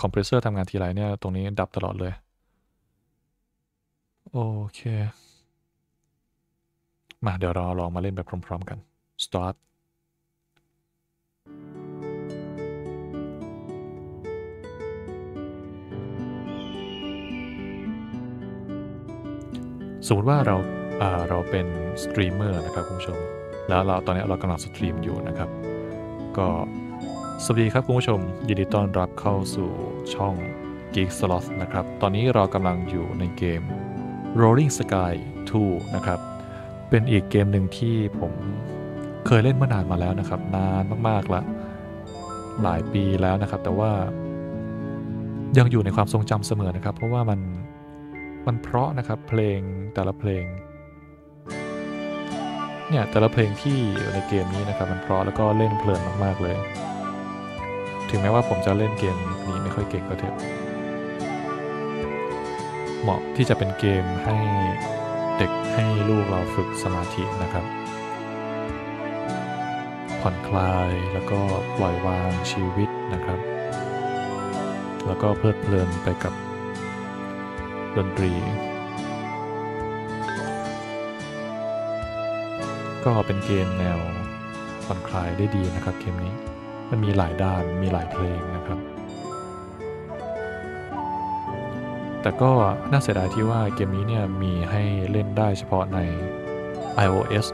คอมเพรสเซอร์ทำงานทีไรเนี่ย ตรงนี้ดับตลอดเลย โอเค มาเดี๋ยวเราลองมาเล่นแบบพร้อมๆกัน start สมมติว่าเราเราเป็นสตรีมเมอร์นะครับคุณผู้ชมแล้วเราตอนนี้เรากำลังสตรีมอยู่นะครับก็สวัสดีครับคุณผู้ชมยินดีต้อนรับเข้าสู่ช่อง Geek Slot นะครับตอนนี้เรากำลังอยู่ในเกม Rolling Sky 2 นะครับเป็นอีกเกมหนึ่งที่ผมเคยเล่นมานานมาแล้วนะครับนานมากๆละหลายปีแล้วนะครับแต่ว่า ยังอยู่ในความทรงจำเสมอนะครับ เพราะว่ามันมันเพราะนะครับเพลงแต่ละเพลงเนี่ยแต่ละเพลงที่อยู่ในเกมนี้นะครับมันเพราะแล้วก็เล่นเพลินมากๆเลยถึงแม้ว่าผมจะเล่นเกมนี้ไม่ค่อยเก่งก็เถอะ เหมาะที่จะเป็นเกมให้เด็กให้ลูกเราฝึกสมาธินะครับ ผ่อนคลายแล้วก็ปล่อยวางชีวิตนะครับ แล้วก็เพลิดเพลินไปกับดนตรี ก็เป็นเกมแนว ผ่อนคลายได้ดีนะครับเกมนี้มันมีหลายด้านมีหลายเพลงนะครับ แต่ก็น่าเสียดายที่ว่าเกมนี้เนี่ยมีให้เล่นได้เฉพาะใน iOS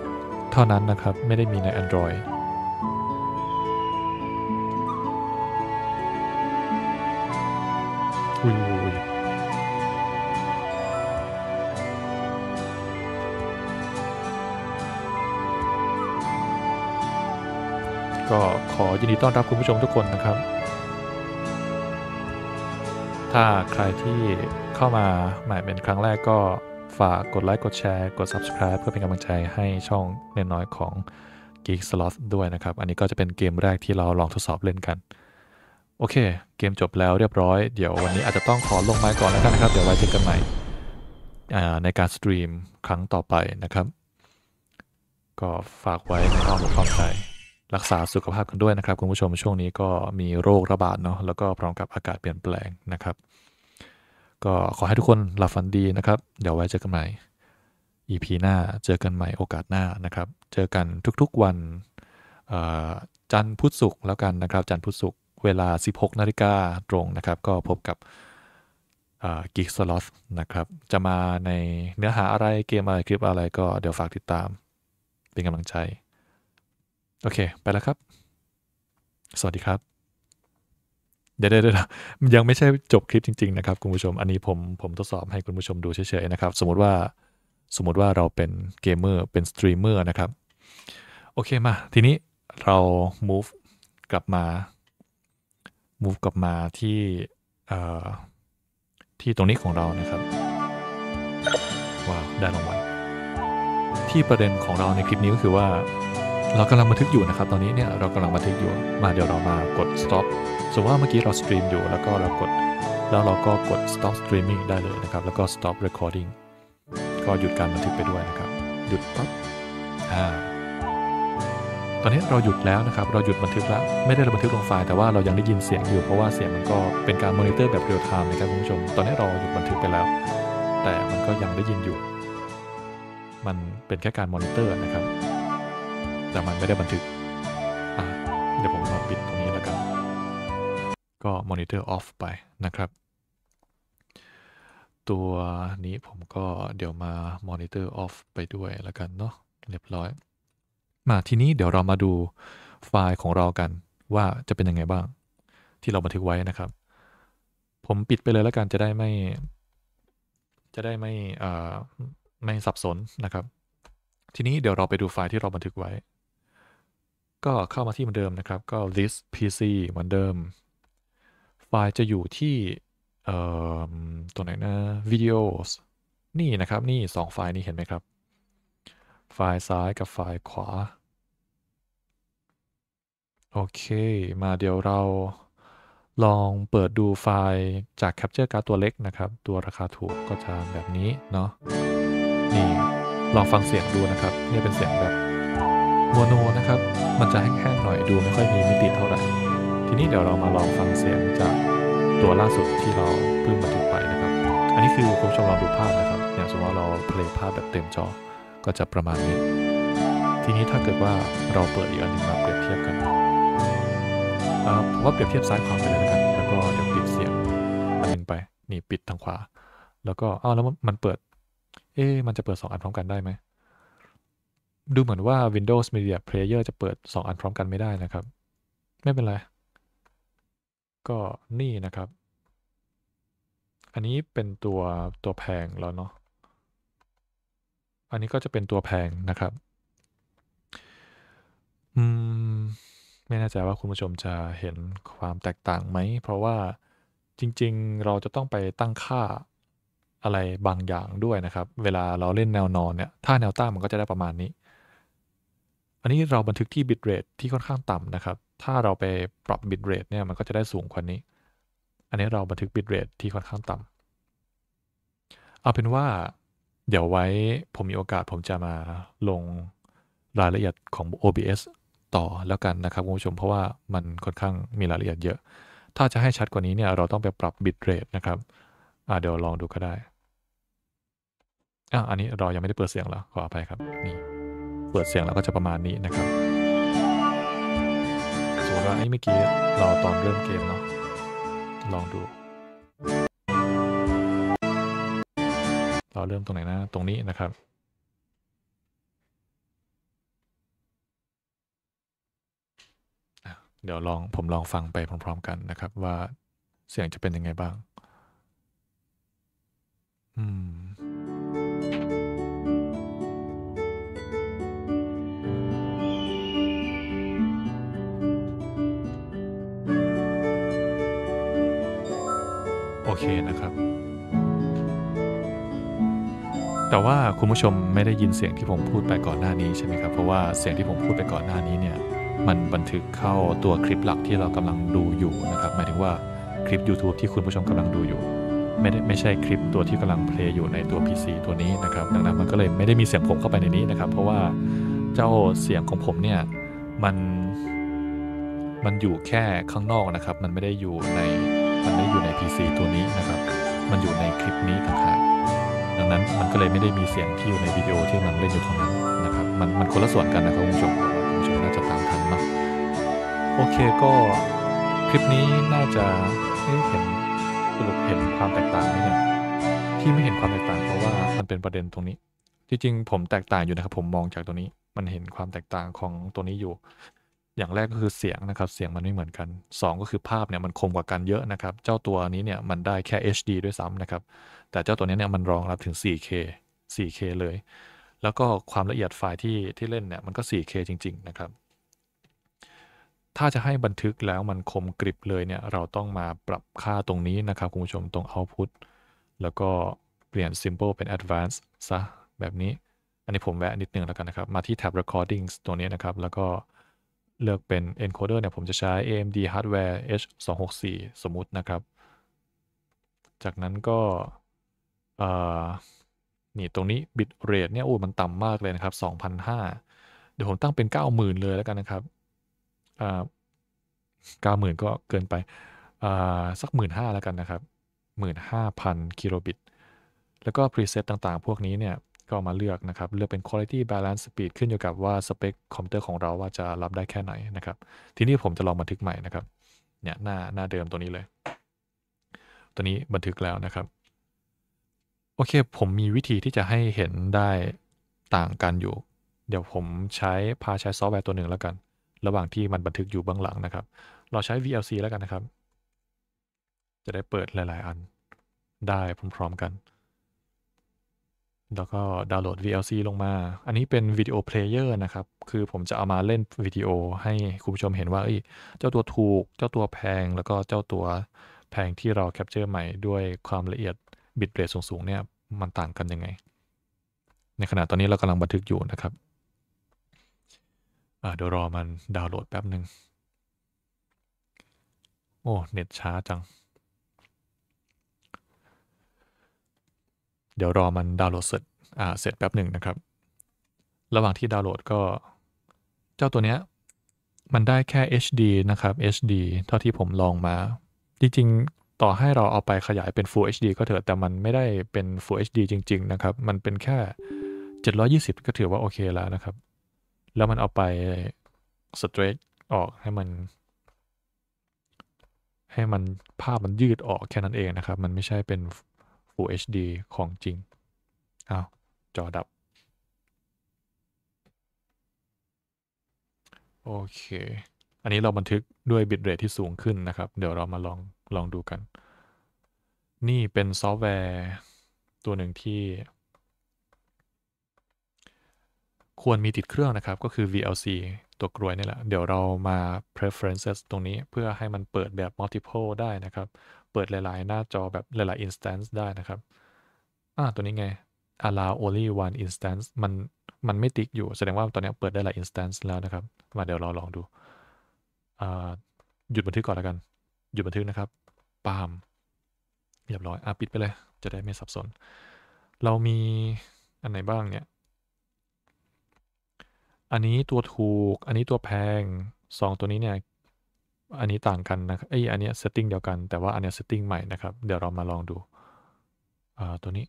เท่านั้นนะครับ ไม่ได้มีใน Android ก็ขอยินดีต้อนรับคุณผู้ชมทุกคนนะครับ ถ้าใครที่เข้ามาใหม่เป็นครั้งแรกก็ฝากกดไลค์กดแชร์ กด subscribe เพื่อเป็นกำลังใจให้ช่องเน้นน้อยของ Geek Slot ด้วยนะครับ อันนี้ก็จะเป็นเกมแรกที่เราลองทดสอบเล่นกัน โอเคเกมจบแล้วเรียบร้อย เดี๋ยววันนี้อาจจะต้องขอลงไม้ก่อนแล้วกันนะครับ เดี๋ยวไว้เจอกันใหม่ในการสตรีมครั้งต่อไปนะครับ ก็ฝากไว้ในความอกอวามใจรักษาสุขภาพกันด้วยนะครับคุณผู้ชมช่วงนี้ก็มีโรคระบาดเนาะแล้วก็พร้อมกับอากาศเปลี่ยนแปลงนะครับก็ขอให้ทุกคนหลับฝันดีนะครับเดี๋ยวไว้เจอกันใหม่ EP หน้าเจอกันใหม่โอกาสหน้านะครับเจอกันทุกๆวันจันทร์พุธศุกร์แล้วกันนะครับจันทร์พุธศุกร์เวลา16นาฬิกาตรงนะครับก็พบกับกิกสล็อตนะครับจะมาในเนื้อหาอะไรเกมอะไรคลิปอะไรก็เดี๋ยวฝากติดตามเป็นกำลังใจโอเค ไปแล้วครับ สวัสดีครับ เดี๋ยวเดี๋ยวยังไม่ใช่จบคลิปจริงๆนะครับคุณผู้ชม อันนี้ผมผมทดสอบให้คุณผู้ชมดูเฉยๆนะครับ สมมติว่า สมมติว่าเราเป็นเกมเมอร์ เป็นสตรีมเมอร์นะครับ โอเคมา ทีนี้เรา move กลับมา move กลับมาที่ ที่ตรงนี้ของเรานะครับ ว้าว ได้รางวัล ที่ประเด็นของเราในคลิปนี้ก็คือว่าเรากำลังบันทึกอยู่นะครับตอนนี้เนี่ยเรากำลังบันทึกอยู่ มาเดี๋ยวเรามากด stop สมมติว่าเมื่อกี้เราสตรีมอยู่แล้วก็เรากดแล้วเราก็กด stop streaming ได้เลยนะครับ แล้วก็ stop recording ก็หยุดการบันทึกไปด้วยนะครับ หยุดปั๊บอ่าตอนนี้เราหยุดแล้วนะครับ เราหยุดบันทึกแล้วไม่ได้เราบันทึกลงไฟล์แต่ว่าเรายังได้ยินเสียงอยู่เพราะว่าเสียงมันก็เป็นการมอนิเตอร์แบบเรียลไทม์นะครับคุณผู้ชมตอนนี้เราหยุดบันทึกไปแล้ว แต่มันก็ยังได้ยินอยู่ มันเป็นแค่การมอนิเตอร์นะครับแต่มันไม่ได้บันทึก เดี๋ยวผมลองปิดตรงนี้แล้วกัน ก็มอนิเตอร์ออฟไปนะครับ ตัวนี้ผมก็เดี๋ยวมามอนิเตอร์ออฟไปด้วยแล้วกันเนาะ เรียบร้อย มาทีนี้เดี๋ยวเรามาดูไฟล์ของเรากัน ว่าจะเป็นยังไงบ้าง ที่เราบันทึกไว้นะครับ ผมปิดไปเลยแล้วกัน จะได้ไม่ จะได้ไม่ ไม่สับสนนะครับ ทีนี้เดี๋ยวเราไปดูไฟล์ที่เราบันทึกไว้ก็เข้ามาที่เหมือนเดิมนะครับก็ list pc เหมือนเดิม ไฟล์จะอยู่ที่ตัวไหนนะ videos นี่นะครับ นี่ 2 ไฟล์นี้เห็นไหมครับ ไฟล์ซ้ายกับไฟล์ขวา โอเค มาเดี๋ยวเราลองเปิดดูไฟล์จาก Capture Card ตัวเล็กนะครับ ตัวราคาถูกก็จะแบบนี้เนาะนี่ ลองฟังเสียงดูนะครับ นี่เป็นเสียงแบบโมโนนะครับมันจะแห้งๆหน่อยดูไม่ค่อยมีมิติเท่าไหร่ทีนี้เดี๋ยวเรามาลองฟังเสียงจากตัวล่าสุดที่เราเพิ่งบันทึกไปนะครับ อันนี้คือคุณผู้ชมลองดูภาพนะครับอย่างสมมติว่าเราเพลย์ภาพแบบเต็มจอก็จะประมาณนี้ ทีนี้ถ้าเกิดว่าเราเปิดอีกอันนึงมาเปรียบเทียบกันผมว่าเปรียบเทียบซ้ายขวาไปเลยนะครับ แล้วก็เดี๋ยวปิดเสียงอันนึงไปนี่ปิดทางขวา แล้วก็อ้าวแล้วมันเปิดเอ๊มันจะเปิด2อันพร้อมกันได้ไหมดูเหมือนว่า Windows Media Player จะเปิด2อันพร้อมกันไม่ได้นะครับ ไม่เป็นไร ก็นี่นะครับ อันนี้เป็นตัวตัวแพงแล้วเนาะ อันนี้ก็จะเป็นตัวแพงนะครับ อืม ไม่แน่ใจว่าคุณผู้ชมจะเห็นความแตกต่างไหม เพราะว่าจริงๆ เราจะต้องไปตั้งค่าอะไรบางอย่างด้วยนะครับ เวลาเราเล่นแนวนอน เนี่ย ถ้าแนวตั้งมันก็จะได้ประมาณนี้อันนี้เราบันทึกที่บิตเรทที่ค่อนข้างต่ำนะครับ ถ้าเราไปปรับบิตเรทเนี่ย มันก็จะได้สูงกว่านี้ อันนี้เราบันทึกบิตเรทที่ค่อนข้างต่ำเอาเป็นว่าเดี๋ยวไว้ผมมีโอกาสผมจะมาลงรายละเอียดของ OBS ต่อแล้วกันนะครับคุณผู้ชม เพราะว่ามันค่อนข้างมีรายละเอียดเยอะ ถ้าจะให้ชัดกว่านี้เนี่ย เราต้องไปปรับบิตเรทนะครับเดี๋ยวลองดูก็ได้อ่ะอันนี้เรายังไม่ได้เปิดเสียงแล้วขออภัยครับ นี่เปิดเสียงเราก็จะประมาณนี้นะครับสมมติว่าไอ้เมื่อกี้เราตอนเริ่มเกมเนาะ ลองดู เราเริ่มตรงไหนนะ ตรงนี้นะครับ เดี๋ยวลองผมลองฟังไปพร้อมๆกันนะครับ ว่าเสียงจะเป็นยังไงบ้าง อืมเคนะครับ แต่ว่าคุณผู้ชมไม่ได้ยินเสียงที่ผมพูดไปก่อนหน้านี้ใช่ไหมครับเพราะว่าเสียงที่ผมพูดไปก่อนหน้านี้เนี่ยมันบันทึกเข้าตัวคลิปหลักที่เรากำลังดูอยู่นะครับหมายถึงว่าคลิป YouTube ที่คุณผู้ชมกำลังดูอยู่ ไม่ได้ไม่ใช่คลิปตัวที่กำลังเพลย์อยู่ในตัว PC ตัวนี้นะครับ ดังนั้นมันก็เลยไม่ได้มีเสียงผมเข้าไปในนี้นะครับเพราะว่าเจ้าเสียงของผมเนี่ยมันมันอยู่แค่ข้างนอกนะครับมันไม่ได้อยู่ในมันไม่ด้อยู่ใน PC ตัวนี้นะครับ มันอยู่ในคลิปนี้ต่างหากดังนั้นมันก็เลยไม่ได้มีเสียงที่อยู่ในวิดีโอที่มันเล่นอยู่ตรงนั้นนะครับมันมันคนละส่วนกันนะครับคุณผู้ชม คุณผู้ชมน่าจะตามทันมนาะโอเคก็คลิปนี้น่าจะเห็นสรุปเห็นความแตกต่างไหมเนี่ยที่ไม่เห็นความแตกต่างเพราะว่ามันเป็นประเด็นตรงนี้ จริงๆผมแตกต่างอยู่นะครับผมมองจากตัวนี้ มันเห็นความแตกต่างของตัวนี้อยู่อย่างแรกก็คือเสียงนะครับ เสียงมันไม่เหมือนกัน 2 ก็คือภาพเนี่ยมันคมกว่ากันเยอะนะครับ เจ้าตัวนี้เนี่ยมันได้แค่ HD ด้วยซ้ำนะครับ แต่เจ้าตัวนี้เนี่ยมันรองรับถึง 4K 4K เลย แล้วก็ความละเอียดไฟล์ที่ที่เล่นเนี่ยมันก็ 4K จริง ๆนะครับ ถ้าจะให้บันทึกแล้วมันคมกริบเลยเนี่ย เราต้องมาปรับค่าตรงนี้นะครับคุณผู้ชมตรง output แล้วก็เปลี่ยน s i m p l e เป็น advanced ซะแบบนี้ อันนี้ผมแวะนิดนึงแล้วกันนะครับ มาที่ tab recordings ตัวนี้นะครับ แล้วก็เลือกเป็น encoder เนี่ยผมจะใช้ AMD Hardware H264 สมมุตินะครับ จากนั้นก็ นี่ตรงนี้ bit rate เนี่ยโอ้ มันต่ำมากเลยนะครับ2,005เดี๋ยวผมตั้งเป็น 90,000 เลยแล้วกันนะครับเก้าหมื่นก็เกินไป สักหมื่นห้าแล้วกันนะครับหมื่นห้าพันกิโลบิตแล้วก็พรีเซตต่างๆ พวกนี้เนี่ยก็มาเลือกนะครับ เลือกเป็น quality balance speed ขึ้นอยู่กับว่าสเปคคอมพิวเตอร์ของเราว่าจะรับได้แค่ไหนนะครับ ทีนี้ผมจะลองบันทึกใหม่นะครับ เนี่ยหน้าหน้าเดิมตัวนี้เลย ตัวนี้บันทึกแล้วนะครับ โอเคผมมีวิธีที่จะให้เห็นได้ต่างกันอยู่ เดี๋ยวผมใช้พาใช้ซอฟต์แวร์ตัวหนึ่งแล้วกัน ระหว่างที่มันบันทึกอยู่เบื้องหลังนะครับ เราใช้ VLC แล้วกันนะครับ จะได้เปิดหลาย ๆ อันได้พร้อมๆกันแล้วก็ดาวน์โหลด VLC ลงมา อันนี้เป็นวิดีโอเพลเยอร์นะครับ คือผมจะเอามาเล่นวิดีโอให้คุณผู้ชมเห็นว่าเจ้าตัวถูก เจ้าตัวแพง แล้วก็เจ้าตัวแพงที่เราแคปเจอร์ใหม่ ด้วยความละเอียดบิตเรทสูง ๆ เนี่ย มันต่างกันยังไง ในขณะตอนนี้เรากำลังบันทึกอยู่นะครับเดี๋ยวรอมันดาวน์โหลดแป๊บหนึ่งโอ้ เน็ตช้าจังเดี๋ยวรอมันดาวน์โหลดเสร็จอ่าเสร็จแป๊บหนึ่งนะครับ ระหว่างที่ดาวน์โหลดก็ เจ้าตัวเนี้ย มันได้แค่ HD นะครับ HD เท่าที่ผมลองมา จริงๆต่อให้เราเอาไปขยายเป็น Full HD ก็เถอะ แต่มันไม่ได้เป็น Full HD จริงๆนะครับ มันเป็นแค่ 720 ก็ถือว่าโอเคแล้วนะครับ แล้วมันเอาไป stretch ออกให้มัน ให้มันภาพมันยืดออกแค่นั้นเองนะครับ มันไม่ใช่เป็น Full HD ของจริงอ้าวจอดับ โอเค อันนี้เราบันทึกด้วยบิตเรทที่สูงขึ้นนะครับ เดี๋ยวเรามาลอง ลองดูกัน นี่เป็นซอฟต์แวร์ตัวหนึ่งที่ ควรมีติดเครื่องนะครับ ก็คือ VLC ตัวกรวยนี่แหละเดี๋ยวเรามา preferences ตรงนี้เพื่อให้มันเปิดแบบ multiple ได้นะครับ เปิดหลายๆ หน้าจอแบบหลายๆ instance ได้นะครับอ่าตัวนี้ไง allow only one instance มันมันไม่ติ๊กอยู่ แสดงว่าตอนนี้เปิดได้หลาย instance แล้วนะครับ มาเดี๋ยวเราลองดู อ่าหยุดบันทึกก่อนแล้วกัน หยุดบันทึกนะครับปามเรียบร้อยอ่ะปิดไปเลย จะได้ไม่สับสน เรามีอันไหนบ้างเนี่ยอันนี้ตัวถูก อันนี้ตัวแพงสองตัวนี้เนี่ย อันนี้ต่างกันนะครับไออันเนี้ยเซตติ้งเดียวกัน แต่ว่าอันเนี้ยเซตติ้งใหม่นะครับ เดี๋ยวเรามาลองดู อ่า ตัวนี้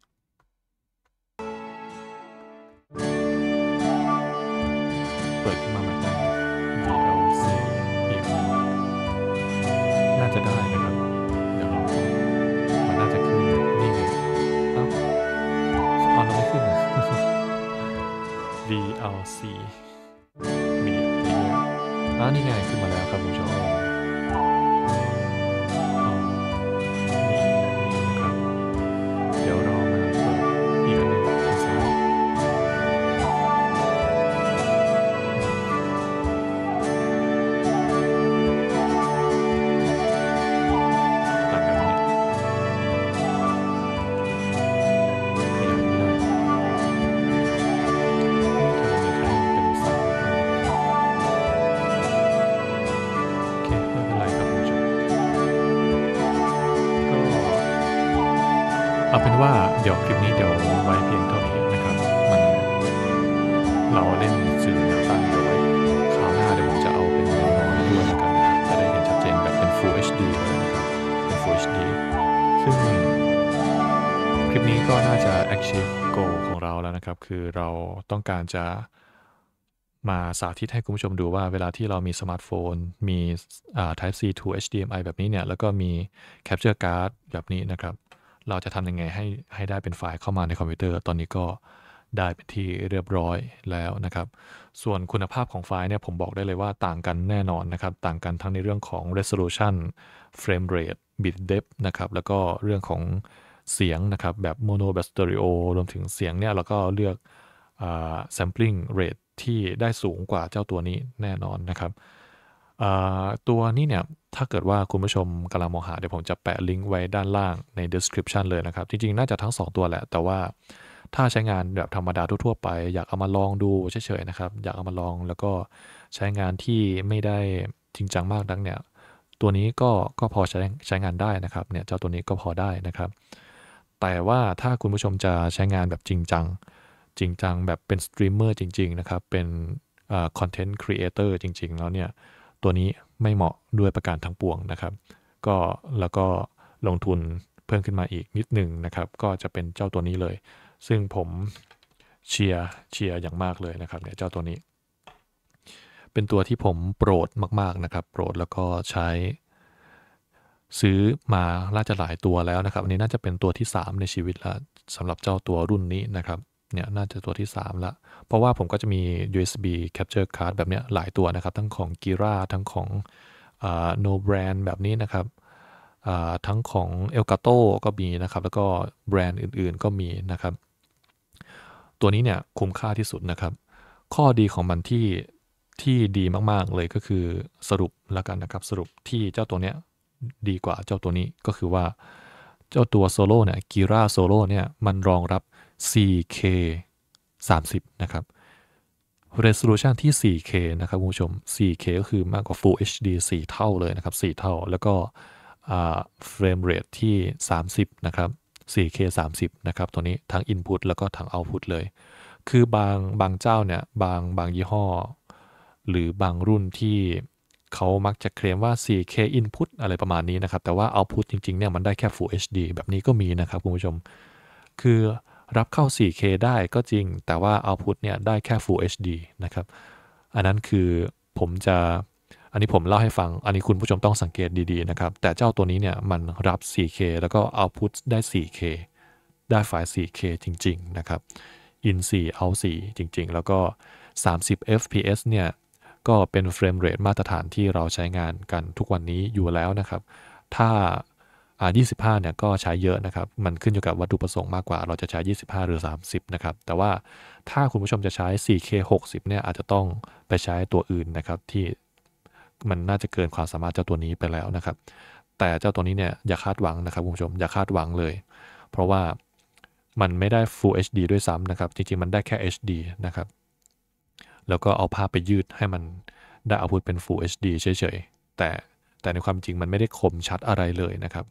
เปิดขึ้นมาใหม่ได้ DLC น่าจะได้นะครับ เดี๋ยวเรามันน่าจะขึ้น นี่ไงอ้าออเราไม่ขึ้นนะ DLC อ้านี่ไงขึ้นมาแล้วครับคุณผู้ชมี๋ยวคลิปนี้เดี๋ยวไว้เพียงเท่านี้นะครับ มันเราเล่นสื่อแนวตั้งเดี๋ยวไว้คราวหน้าเดี๋ยวผมจะเอาเป็นแนวนอนด้วยนะครับจะได้เห็นชัดเจนแบบเป็น Full HD เลยนะครับเป็น Full HD ซึ่งคลิปนี้ก็น่าจะ achieve goal ของเราแล้วนะครับ คือเราต้องการจะมาสาธิตให้คุณผู้ชมดูว่าเวลาที่เรามีสมาร์ทโฟน มี Type C to HDMI แบบนี้เนี่ย แล้วก็มี Capture Card แบบนี้นะครับเราจะทำยังไงให้ให้ได้เป็นไฟล์เข้ามาในคอมพิวเตอร์ตอนนี้ก็ได้เป็นที่เรียบร้อยแล้วนะครับ ส่วนคุณภาพของไฟล์เนี่ยผมบอกได้เลยว่าต่างกันแน่นอนนะครับ ต่างกันทั้งในเรื่องของ resolution frame rate bit depth นะครับ แล้วก็เรื่องของเสียงนะครับแบบ mono แบบ stereo รวมถึงเสียงเนี่ยเราก็เลือก sampling rate ที่ได้สูงกว่าเจ้าตัวนี้แน่นอนนะครับตัวนี้เนี่ย ถ้าเกิดว่าคุณผู้ชมกำลังมองหา เดี๋ยวผมจะแปะลิงก์ไว้ด้านล่างใน description เลยนะครับ จริงๆน่าจะทั้ง 2 ตัวแหละ แต่ว่าถ้าใช้งานแบบธรรมดาทั่วๆไป อยากเอามาลองดูเฉยๆนะครับ อยากเอามาลองแล้วก็ใช้งานที่ไม่ได้จริงจังมากนักเนี่ย ตัวนี้ก็ก็พอใช้ใช้งานได้นะครับ เนี่ยเจ้าตัวนี้ก็พอได้นะครับ แต่ว่าถ้าคุณผู้ชมจะใช้งานแบบจริงจัง จริงจังแบบเป็นสตรีมเมอร์จริงๆนะครับ เป็นคอนเทนต์ครีเอเตอร์จริง ๆ แล้วเนี่ยตัวนี้ไม่เหมาะด้วยประการทั้งปวงนะครับก็แล้วก็ลงทุนเพิ่มขึ้นมาอีกนิดหนึ่งนะครับ ก็จะเป็นเจ้าตัวนี้เลยซึ่งผมเชียร์เชียร์อย่างมากเลยนะครับเนี่ยเจ้าตัวนี้ เป็นตัวที่ผมโปรดมากๆนะครับ โปรดแล้วก็ใช้ซื้อมาล่าจะหลายตัวแล้วนะครับ อันนี้น่าจะเป็นตัวที่ 3 ในชีวิตแล้วสำหรับเจ้าตัวรุ่นนี้นะครับเนี่ยน่าจะตัวที่ 3 ละ เพราะว่าผมก็จะมี USB capture card แบบเนี้ยหลายตัวนะครับ ทั้งของ Gira ทั้งของ No Brand แบบนี้นะครับทั้งของ Elgato ก็มีนะครับ แล้วก็แบรนด์อื่นๆก็มีนะครับตัวนี้เนี่ยคุ้มค่าที่สุดนะครับ ข้อดีของมันที่ที่ดีมากๆเลยก็คือสรุปแล้วกันนะครับสรุปที่เจ้าตัวเนี้ยดีกว่าเจ้าตัวนี้ก็คือว่าเจ้าตัวโซโล่เนี่ยกีราโซโล่เนี่ยมันรองรับ 4K 30 นะครับ resolution ที่ 4K นะครับ คุณผู้ชม 4K ก็คือมากกว่า Full HD 4 เท่าเลยนะครับ 4 เท่า แล้วก็ frame rate ที่ 30 นะครับ 4K 30 นะครับ ตัวนี้ทั้ง input แล้วก็ทั้ง output เลย คือบางบางเจ้าเนี่ยบางบางยี่ห้อ หรือบางรุ่นที่เขามักจะเคลมว่า 4K input อะไรประมาณนี้นะครับ แต่ว่า output จริงๆเนี่ยมันได้แค่ Full HD แบบนี้ก็มีนะครับคุณผู้ชม คือรับเข้า 4K ได้ก็จริง แต่ว่า Output เนี่ยได้แค่ Full HD นะครับ อันนั้นคือผมจะ อันนี้ผมเล่าให้ฟัง อันนี้คุณผู้ชมต้องสังเกตดีๆนะครับ แต่เจ้าตัวนี้เนี่ยมันรับ 4K แล้วก็ Output ได้ 4K ได้ไฟล์ 4K จริง ๆนะครับ In 4 Out 4จริง ๆ แล้วก็ 30 FPS เนี่ยก็เป็นเฟรมเรทมาตรฐานที่เราใช้งานกันทุกวันนี้อยู่แล้วนะครับ ถ้าอ่า25เนี่ยก็ใช้เยอะนะครับ มันขึ้นอยู่กับวัตถุประสงค์มากกว่า เราจะใช้ 25 หรือ 30 นะครับ แต่ว่าถ้าคุณผู้ชมจะใช้ 4K 60เนี่ยอาจจะต้องไปใช้ตัวอื่นนะครับที่มันน่าจะเกินความสามารถเจ้าตัวนี้ไปแล้วนะครับ แต่เจ้าตัวนี้เนี่ยอย่าคาดหวังนะครับคุณผู้ชมอย่าคาดหวังเลย เพราะว่ามันไม่ได้ Full HD ด้วยซ้ำนะครับจริง ๆ มันได้แค่ HD นะครับ แล้วก็เอาภาพไปยืดให้มันได้เอาพุทเป็น Full HD เฉยๆแต่แต่ในความจริงมันไม่ได้คมชัดอะไรเลยนะครับ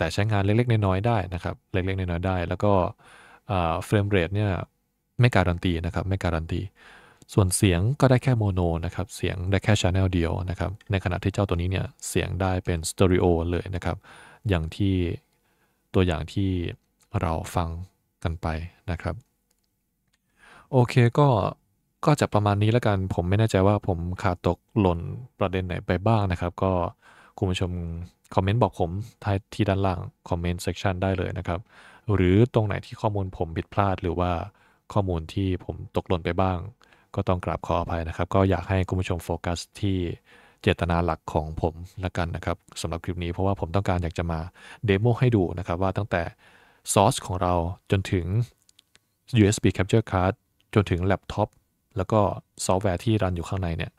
แต่ใช้งานเล็ก ๆ น้อยๆได้นะครับ เล็กๆ น้อยๆได้ แล้วก็เฟรมเรทเนี่ยไม่การันตีนะครับ ไม่การันตี ส่วนเสียงก็ได้แค่โมโนนะครับ เสียงได้แค่ชาแนลเดียวนะครับในขณะที่เจ้าตัวนี้เนี่ยเสียงได้เป็นสเตอริโอเลยนะครับ อย่างที่ตัวอย่างที่เราฟังกันไปนะครับ โอเค ก็ก็จะประมาณนี้แล้วกัน ผมไม่แน่ใจว่าผมขาดตกหล่นประเด็นไหนไปบ้างนะครับ ก็คุณผู้ชม คอมเมนต์บอกผมที่ด้านล่างคอมเมนต์เซสชันได้เลยนะครับ หรือตรงไหนที่ข้อมูลผมผิดพลาดหรือว่าข้อมูลที่ผมตกหล่นไปบ้าง ก็ต้องกราบขออภัยนะครับ ก็อยากให้คุณผู้ชมโฟกัสที่เจตนาหลักของผมละกันนะครับสำหรับคลิปนี้เพราะว่าผมต้องการอยากจะมา เดโมให้ดูนะครับว่าตั้งแต่ซอสของเราจนถึง USB capture card จนถึงแล็ปท็อปแล้วก็ซอฟต์แวร์ที่รันอยู่ข้างในเนี่ย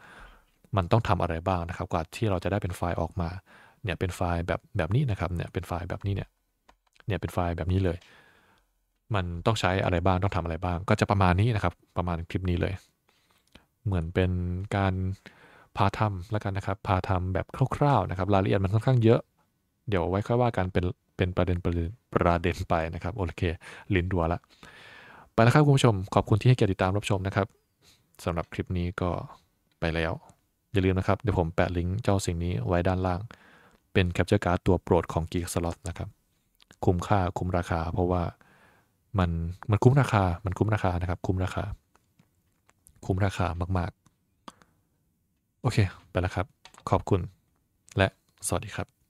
มันต้องทำอะไรบ้างนะครับ กว่าที่เราจะได้เป็นไฟล์ออกมาเนี่ยเป็นไฟล์แบบแบบนี้นะครับเนี่ยเป็นไฟล์แบบนี้เนี่ยเนี่ยเป็นไฟล์แบบนี้เลย มันต้องใช้อะไรบ้างต้องทำอะไรบ้าง ก็จะประมาณนี้นะครับประมาณคลิปนี้เลย เหมือนเป็นการพาทำแล้วกันนะครับ พาทำแบบคร่าวๆนะครับ รายละเอียดมันค่อนข้างเยอะ เดี๋ยวไว้ค่อยว่ากันเป็นเป็นประเด็นประเด็นประเด็นไปนะครับโอเคลิ้นดัวละไปแล้วครับคุณผู้ชมขอบคุณที่ให้เกียรติติดตามรับชมนะครับสำหรับคลิปนี้ก็ไปแล้วอย่าลืมนะครับ เดี๋ยวผมแปะลิงก์เจ้าสิ่งนี้ไว้ด้านล่าง เป็นแคปเจอร์การ์ดตัวโปรดของ Geek Slot นะครับ คุ้มค่าคุ้มราคาเพราะว่ามันมันคุ้มราคา มันคุ้มราคานะครับ คุ้มราคา คุ้มราคามากๆ โอเคไปแล้วครับ ขอบคุณ และสวัสดีครับ